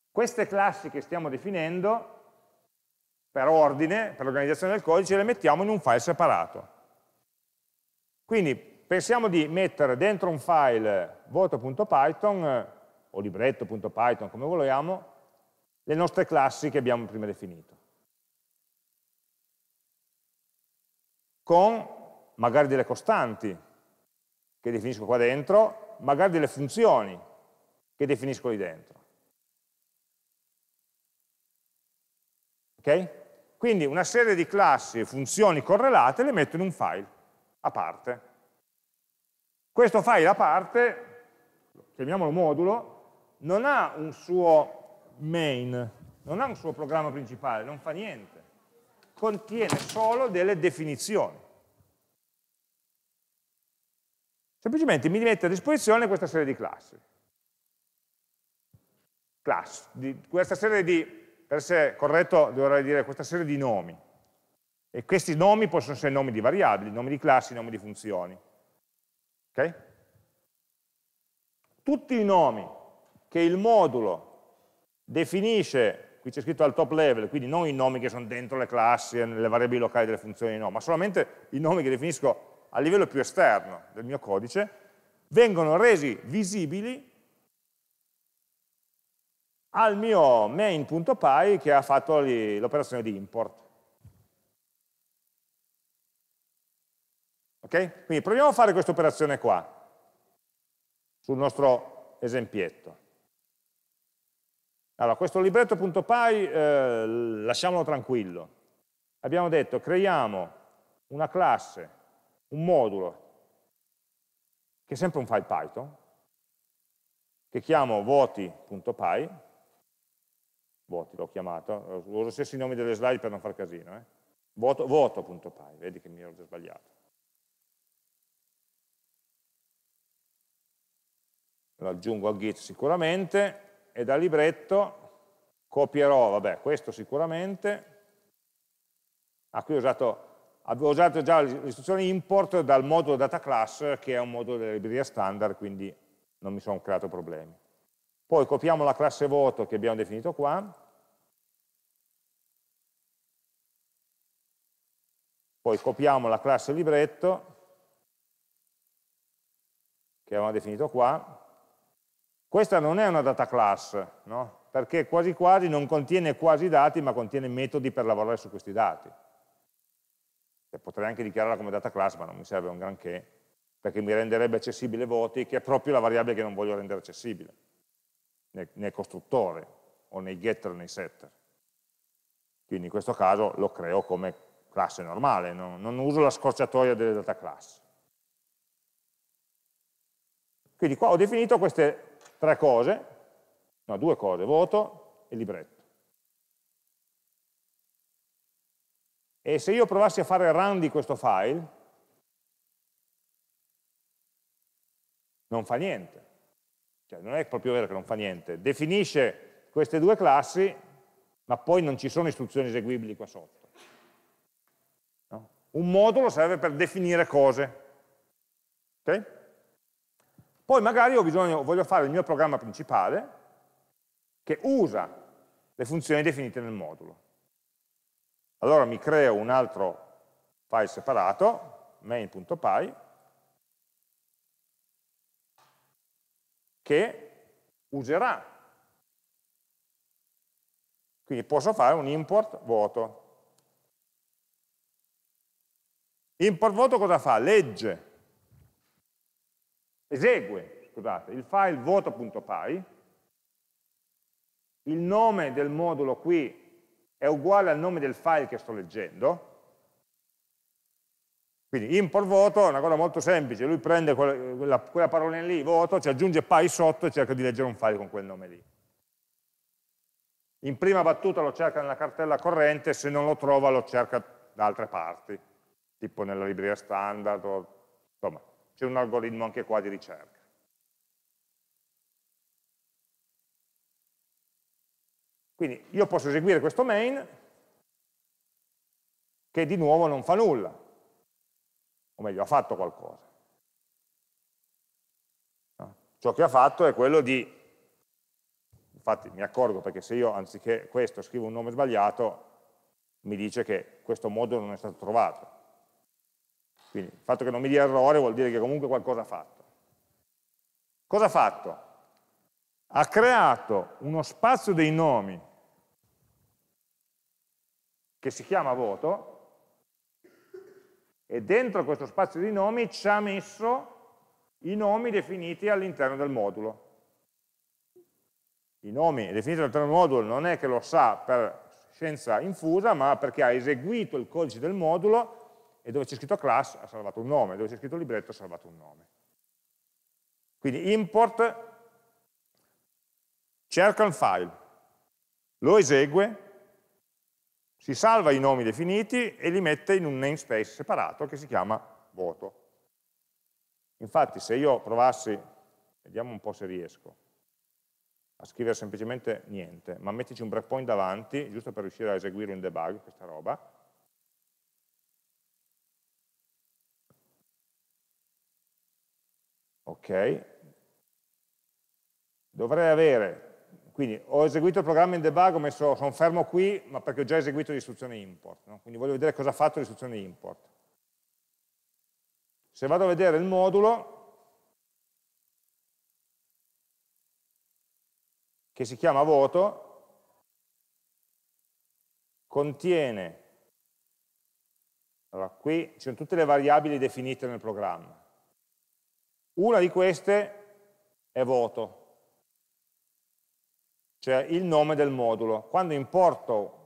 queste classi che stiamo definendo per ordine, per l'organizzazione del codice, le mettiamo in un file separato. Quindi pensiamo di mettere dentro un file voto.python o libretto.python, come vogliamo, le nostre classi che abbiamo prima definito. Con magari delle costanti che definisco qua dentro, magari delle funzioni che definisco lì dentro. Ok? Quindi una serie di classi e funzioni correlate le metto in un file a parte. Questo file a parte, chiamiamolo modulo, non ha un suo main, non ha un suo programma principale, non fa niente. Contiene solo delle definizioni. Semplicemente mi mette a disposizione questa serie di classi. Class, di, questa serie di per essere corretto dovrei dire questa serie di nomi. E questi nomi possono essere nomi di variabili, nomi di classi, nomi di funzioni. Okay? Tutti i nomi che il modulo definisce, qui c'è scritto al top level, quindi non i nomi che sono dentro le classi, nelle variabili locali delle funzioni, no, ma solamente i nomi che definisco a livello più esterno del mio codice, vengono resi visibili al mio main.py che ha fatto l'operazione di import. Ok? Quindi proviamo a fare questa operazione qua, sul nostro esempietto. Allora, questo libretto.py eh, lasciamolo tranquillo. Abbiamo detto, creiamo una classe, un modulo, che è sempre un file Python, che chiamo voti.py, vuoti l'ho chiamato, uso stessi i nomi delle slide per non far casino, eh? vuoto.py, vuoto vedi che mi ero già sbagliato. Lo aggiungo a git sicuramente e da libretto copierò, vabbè, questo sicuramente. Ah, qui ho usato, avevo usato già l'istruzione import dal modulo data class che è un modulo della libreria standard, quindi non mi sono creato problemi poi copiamo la classe voto che abbiamo definito qua, poi copiamo la classe libretto che abbiamo definito qua, questa non è una data class, no? perché quasi quasi non contiene quasi dati, ma contiene metodi per lavorare su questi dati. Potrei anche dichiararla come data class, ma non mi serve un granché, perché mi renderebbe accessibile voti, che è proprio la variabile che non voglio rendere accessibile nel, nel costruttore o nei getter o nei setter. Quindi in questo caso lo creo come classe normale, non, non uso la scorciatoia delle data class. Quindi qua ho definito queste tre cose, no due cose, voto e libretto. E se io provassi a fare run di questo file, non fa niente cioè non è proprio vero che non fa niente, definisce queste due classi, ma poi non ci sono istruzioni eseguibili qua sotto. No? Un modulo serve per definire cose. Okay? Poi magari bisogno, voglio fare il mio programma principale che usa le funzioni definite nel modulo. Allora mi creo un altro file separato, main.py, che userà. Quindi posso fare un import vuoto. Import vuoto cosa fa? Legge, esegue, scusate, il file vuoto.py, il nome del modulo qui è uguale al nome del file che sto leggendo, quindi import voto è una cosa molto semplice, lui prende quella, quella, parolina lì, voto, ci aggiunge pi sotto e cerca di leggere un file con quel nome lì. In prima battuta lo cerca nella cartella corrente, se non lo trova lo cerca da altre parti, tipo nella libreria standard, o, insomma c'è un algoritmo anche qua di ricerca. Quindi io posso eseguire questo main che di nuovo non fa nulla, o meglio ha fatto qualcosa. No? Ciò che ha fatto è quello di, infatti mi accorgo perché se io anziché questo scrivo un nome sbagliato, mi dice che questo modulo non è stato trovato. Quindi il fatto che non mi dia errore vuol dire che comunque qualcosa ha fatto. Cosa ha fatto? Ha creato uno spazio dei nomi che si chiama voto e dentro questo spazio di nomi ci ha messo i nomi definiti all'interno del modulo. I nomi definiti all'interno del modulo non è che lo sa per scienza infusa, ma perché ha eseguito il codice del modulo e dove c'è scritto class ha salvato un nome, dove c'è scritto libretto ha salvato un nome. Quindi import, cerca un file, lo esegue, si salva i nomi definiti e li mette in un namespace separato che si chiama voto. Infatti se io provassi, vediamo un po' se riesco, a scrivere semplicemente niente, ma mettici un breakpoint davanti, giusto per riuscire a eseguire in debug, questa roba, ok, dovrei avere quindi ho eseguito il programma in debug, ho messo, sono fermo qui, ma perché ho già eseguito l'istruzione import. No? Quindi voglio vedere cosa ha fatto l'istruzione import. Se vado a vedere il modulo, che si chiama voto, contiene, allora qui ci sono tutte le variabili definite nel programma, una di queste è voto, cioè il nome del modulo. Quando importo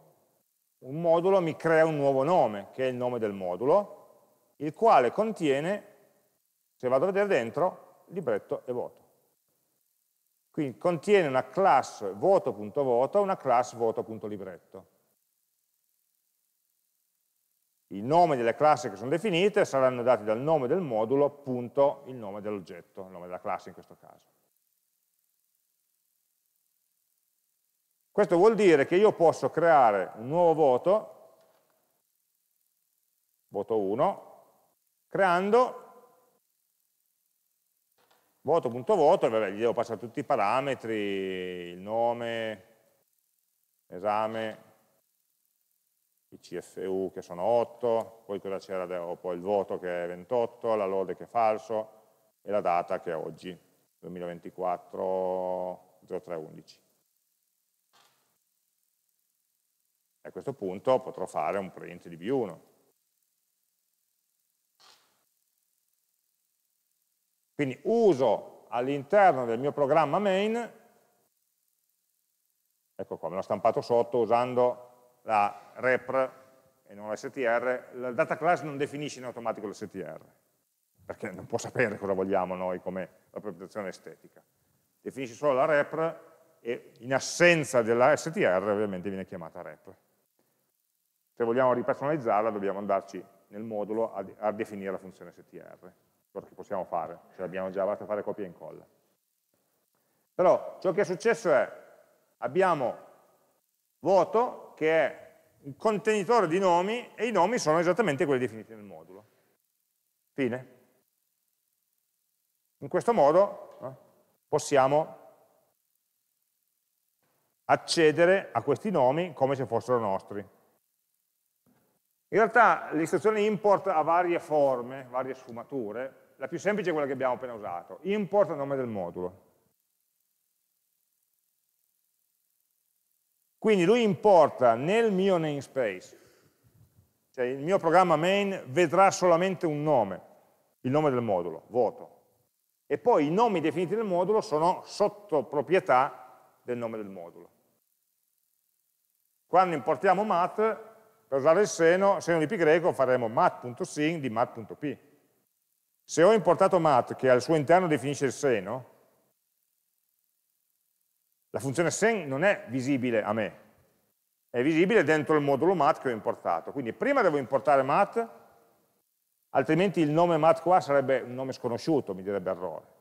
un modulo mi crea un nuovo nome, che è il nome del modulo, il quale contiene, se vado a vedere dentro, libretto e voto. Quindi contiene una class voto.voto, e una class voto.libretto. I nomi delle classi che sono definite saranno dati dal nome del modulo punto il nome dell'oggetto, il nome della classe in questo caso. Questo vuol dire che io posso creare un nuovo voto, voto 1, creando voto.voto, vabbè, gli devo passare tutti i parametri, il nome, esame, i CFU che sono 8, poi cosa c'era, ho oh, il voto che è 28, la lode che è falso e la data che è oggi, 2024 0311. a questo punto potrò fare un print di B1. Quindi uso all'interno del mio programma main, ecco qua, me l'ho stampato sotto usando la rep e non l'STR, la data class non definisce in automatico l'STR, perché non può sapere cosa vogliamo noi come rappresentazione estetica. Definisce solo la rep e in assenza della STR ovviamente viene chiamata rep. Se vogliamo ripersonalizzarla dobbiamo andarci nel modulo a, a definire la funzione str, cosa che possiamo fare, ce cioè l'abbiamo già, basta fare copia e incolla. Però ciò che è successo è, abbiamo voto che è un contenitore di nomi e i nomi sono esattamente quelli definiti nel modulo. Fine. In questo modo eh, possiamo accedere a questi nomi come se fossero nostri. In realtà l'istruzione import ha varie forme, varie sfumature, la più semplice è quella che abbiamo appena usato, import a nome del modulo. Quindi lui importa nel mio namespace, cioè il mio programma main vedrà solamente un nome, il nome del modulo, voto. E poi i nomi definiti nel modulo sono sotto proprietà del nome del modulo. Quando importiamo mat, per usare il seno, seno di π faremo mat.sin di mat.p. Se ho importato mat, che al suo interno definisce il seno, la funzione sen non è visibile a me, è visibile dentro il modulo mat che ho importato. Quindi prima devo importare mat, altrimenti il nome mat qua sarebbe un nome sconosciuto, mi direbbe errore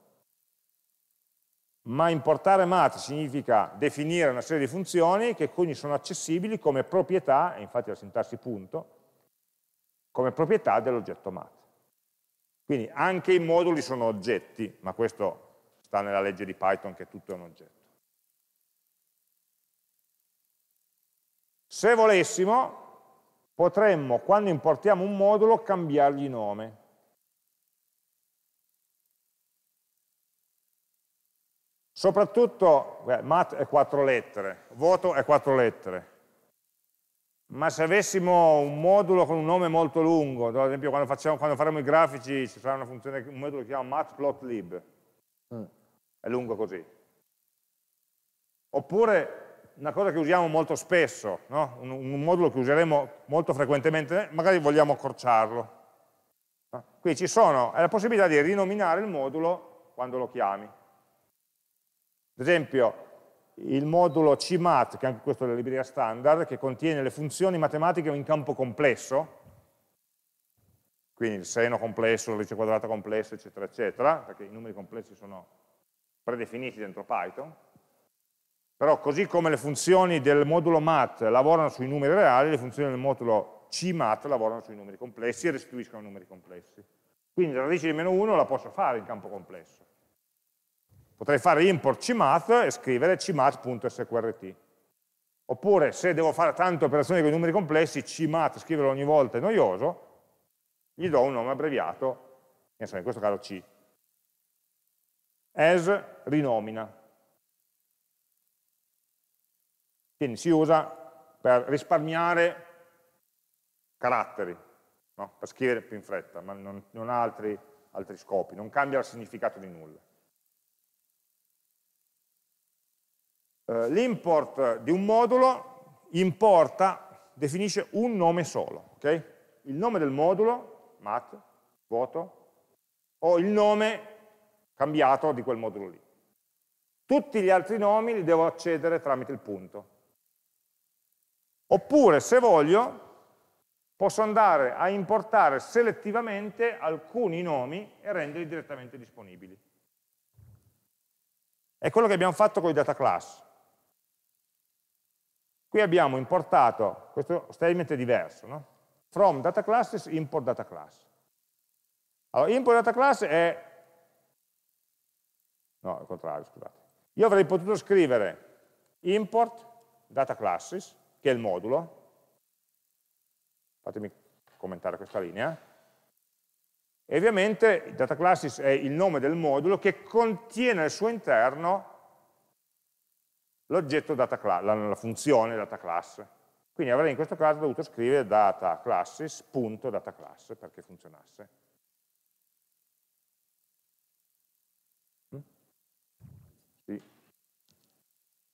ma importare mat significa definire una serie di funzioni che quindi sono accessibili come proprietà, e infatti la sintassi punto, come proprietà dell'oggetto mat. Quindi anche i moduli sono oggetti, ma questo sta nella legge di Python che tutto è un oggetto. Se volessimo, potremmo, quando importiamo un modulo, cambiargli nome. Soprattutto, beh, mat è quattro lettere, voto è quattro lettere, ma se avessimo un modulo con un nome molto lungo, ad esempio quando, facciamo, quando faremo i grafici ci sarà una funzione, un modulo che si chiama matplotlib, mm. è lungo così. Oppure una cosa che usiamo molto spesso, no? un, un, modulo che useremo molto frequentemente, magari vogliamo accorciarlo. Qui ci sono, è la possibilità di rinominare il modulo quando lo chiami. Ad esempio, il modulo CMAT, che anche questo è la libreria standard, che contiene le funzioni matematiche in campo complesso, quindi il seno complesso, la radice quadrata complessa, eccetera, eccetera, perché i numeri complessi sono predefiniti dentro Python, però così come le funzioni del modulo MAT lavorano sui numeri reali, le funzioni del modulo CMAT lavorano sui numeri complessi e restituiscono numeri complessi. Quindi la radice di meno 1 la posso fare in campo complesso. Potrei fare import cmath e scrivere cmath.sqrt. Oppure se devo fare tante operazioni con i numeri complessi, cmath, scriverlo ogni volta è noioso, gli do un nome abbreviato, in questo caso C. As rinomina. Quindi si usa per risparmiare caratteri, no? per scrivere più in fretta, ma non, non ha altri, altri scopi, non cambia il significato di nulla. Eh, l'import di un modulo importa, definisce un nome solo, ok? il nome del modulo, mat, voto, o il nome cambiato di quel modulo lì. Tutti gli altri nomi li devo accedere tramite il punto. Oppure, se voglio, posso andare a importare selettivamente alcuni nomi e renderli direttamente disponibili. È quello che abbiamo fatto con i data class. Qui abbiamo importato, questo statement è diverso, no? from data classes import data class. Allora, import data class è... No, il contrario, scusate. Io avrei potuto scrivere import data classes, che è il modulo, fatemi commentare questa linea, e ovviamente data classes è il nome del modulo che contiene al suo interno l'oggetto data class, la, la funzione data class. Quindi avrei in questo caso dovuto scrivere data classes.dataClass perché funzionasse. Sì,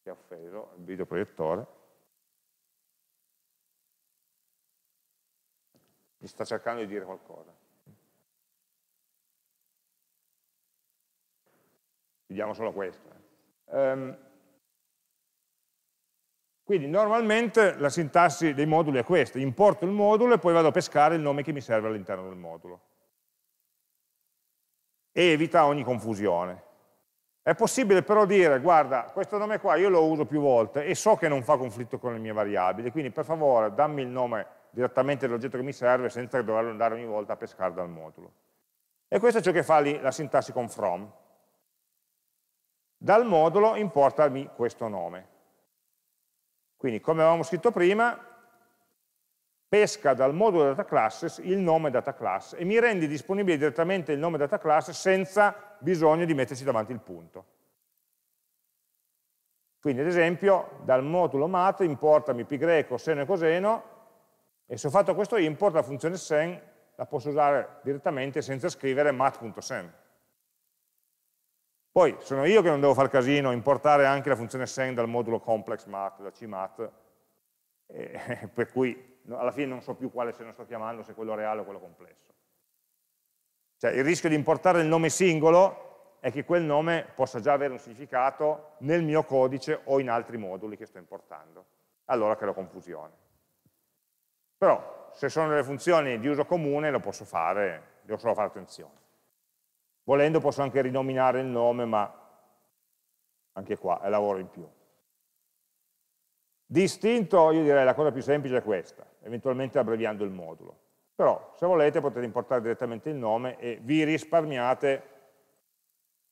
ti ha offeso il videoproiettore. Mi sta cercando di dire qualcosa. Vediamo solo questo. Um, quindi normalmente la sintassi dei moduli è questa, importo il modulo e poi vado a pescare il nome che mi serve all'interno del modulo. E evita ogni confusione. È possibile però dire, guarda, questo nome qua io lo uso più volte e so che non fa conflitto con le mie variabili, quindi per favore dammi il nome direttamente dell'oggetto che mi serve senza doverlo andare ogni volta a pescare dal modulo. E questo è ciò che fa lì la sintassi con from. Dal modulo importami questo nome. Quindi, come avevamo scritto prima, pesca dal modulo data classes il nome data class e mi rende disponibile direttamente il nome data class senza bisogno di metterci davanti il punto. Quindi, ad esempio, dal modulo mat importami pi greco, seno e coseno, e se ho fatto questo import, la funzione sen la posso usare direttamente senza scrivere mat.sen. Poi sono io che non devo fare casino, importare anche la funzione send dal modulo complex mat, da CMAT, per cui alla fine non so più quale se ne sto chiamando, se quello reale o quello complesso. Cioè il rischio di importare il nome singolo è che quel nome possa già avere un significato nel mio codice o in altri moduli che sto importando. Allora creo confusione. Però se sono delle funzioni di uso comune lo posso fare, devo solo fare attenzione. Volendo posso anche rinominare il nome, ma anche qua è lavoro in più. Distinto, io direi la cosa più semplice è questa, eventualmente abbreviando il modulo. Però, se volete, potete importare direttamente il nome e vi risparmiate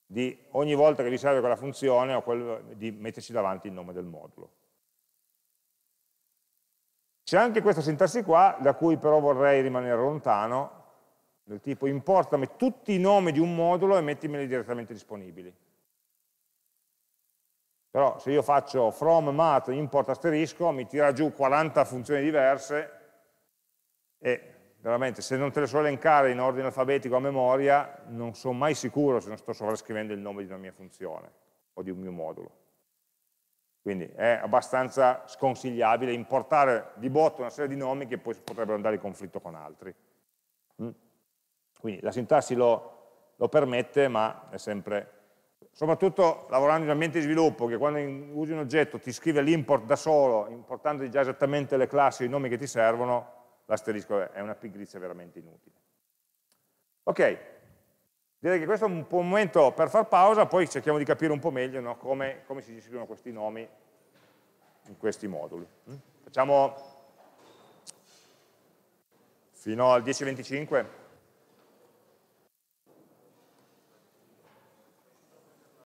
di ogni volta che vi serve quella funzione o quel, di metterci davanti il nome del modulo. C'è anche questa sintassi qua, da cui però vorrei rimanere lontano, del tipo importami tutti i nomi di un modulo e mettimeli direttamente disponibili. Però se io faccio from mat import asterisco mi tira giù 40 funzioni diverse e veramente se non te le so elencare in ordine alfabetico a memoria non sono mai sicuro se non sto sovrascrivendo il nome di una mia funzione o di un mio modulo. Quindi è abbastanza sconsigliabile importare di botto una serie di nomi che poi potrebbero andare in conflitto con altri. Mm. Quindi la sintassi lo, lo permette, ma è sempre... Soprattutto lavorando in ambienti di sviluppo, che quando usi un oggetto ti scrive l'import da solo, importando già esattamente le classi e i nomi che ti servono, l'asterisco è una pigrizia veramente inutile. Ok, direi che questo è un momento per far pausa, poi cerchiamo di capire un po' meglio no, come, come, si gestiscono questi nomi in questi moduli. Facciamo fino al 10.25.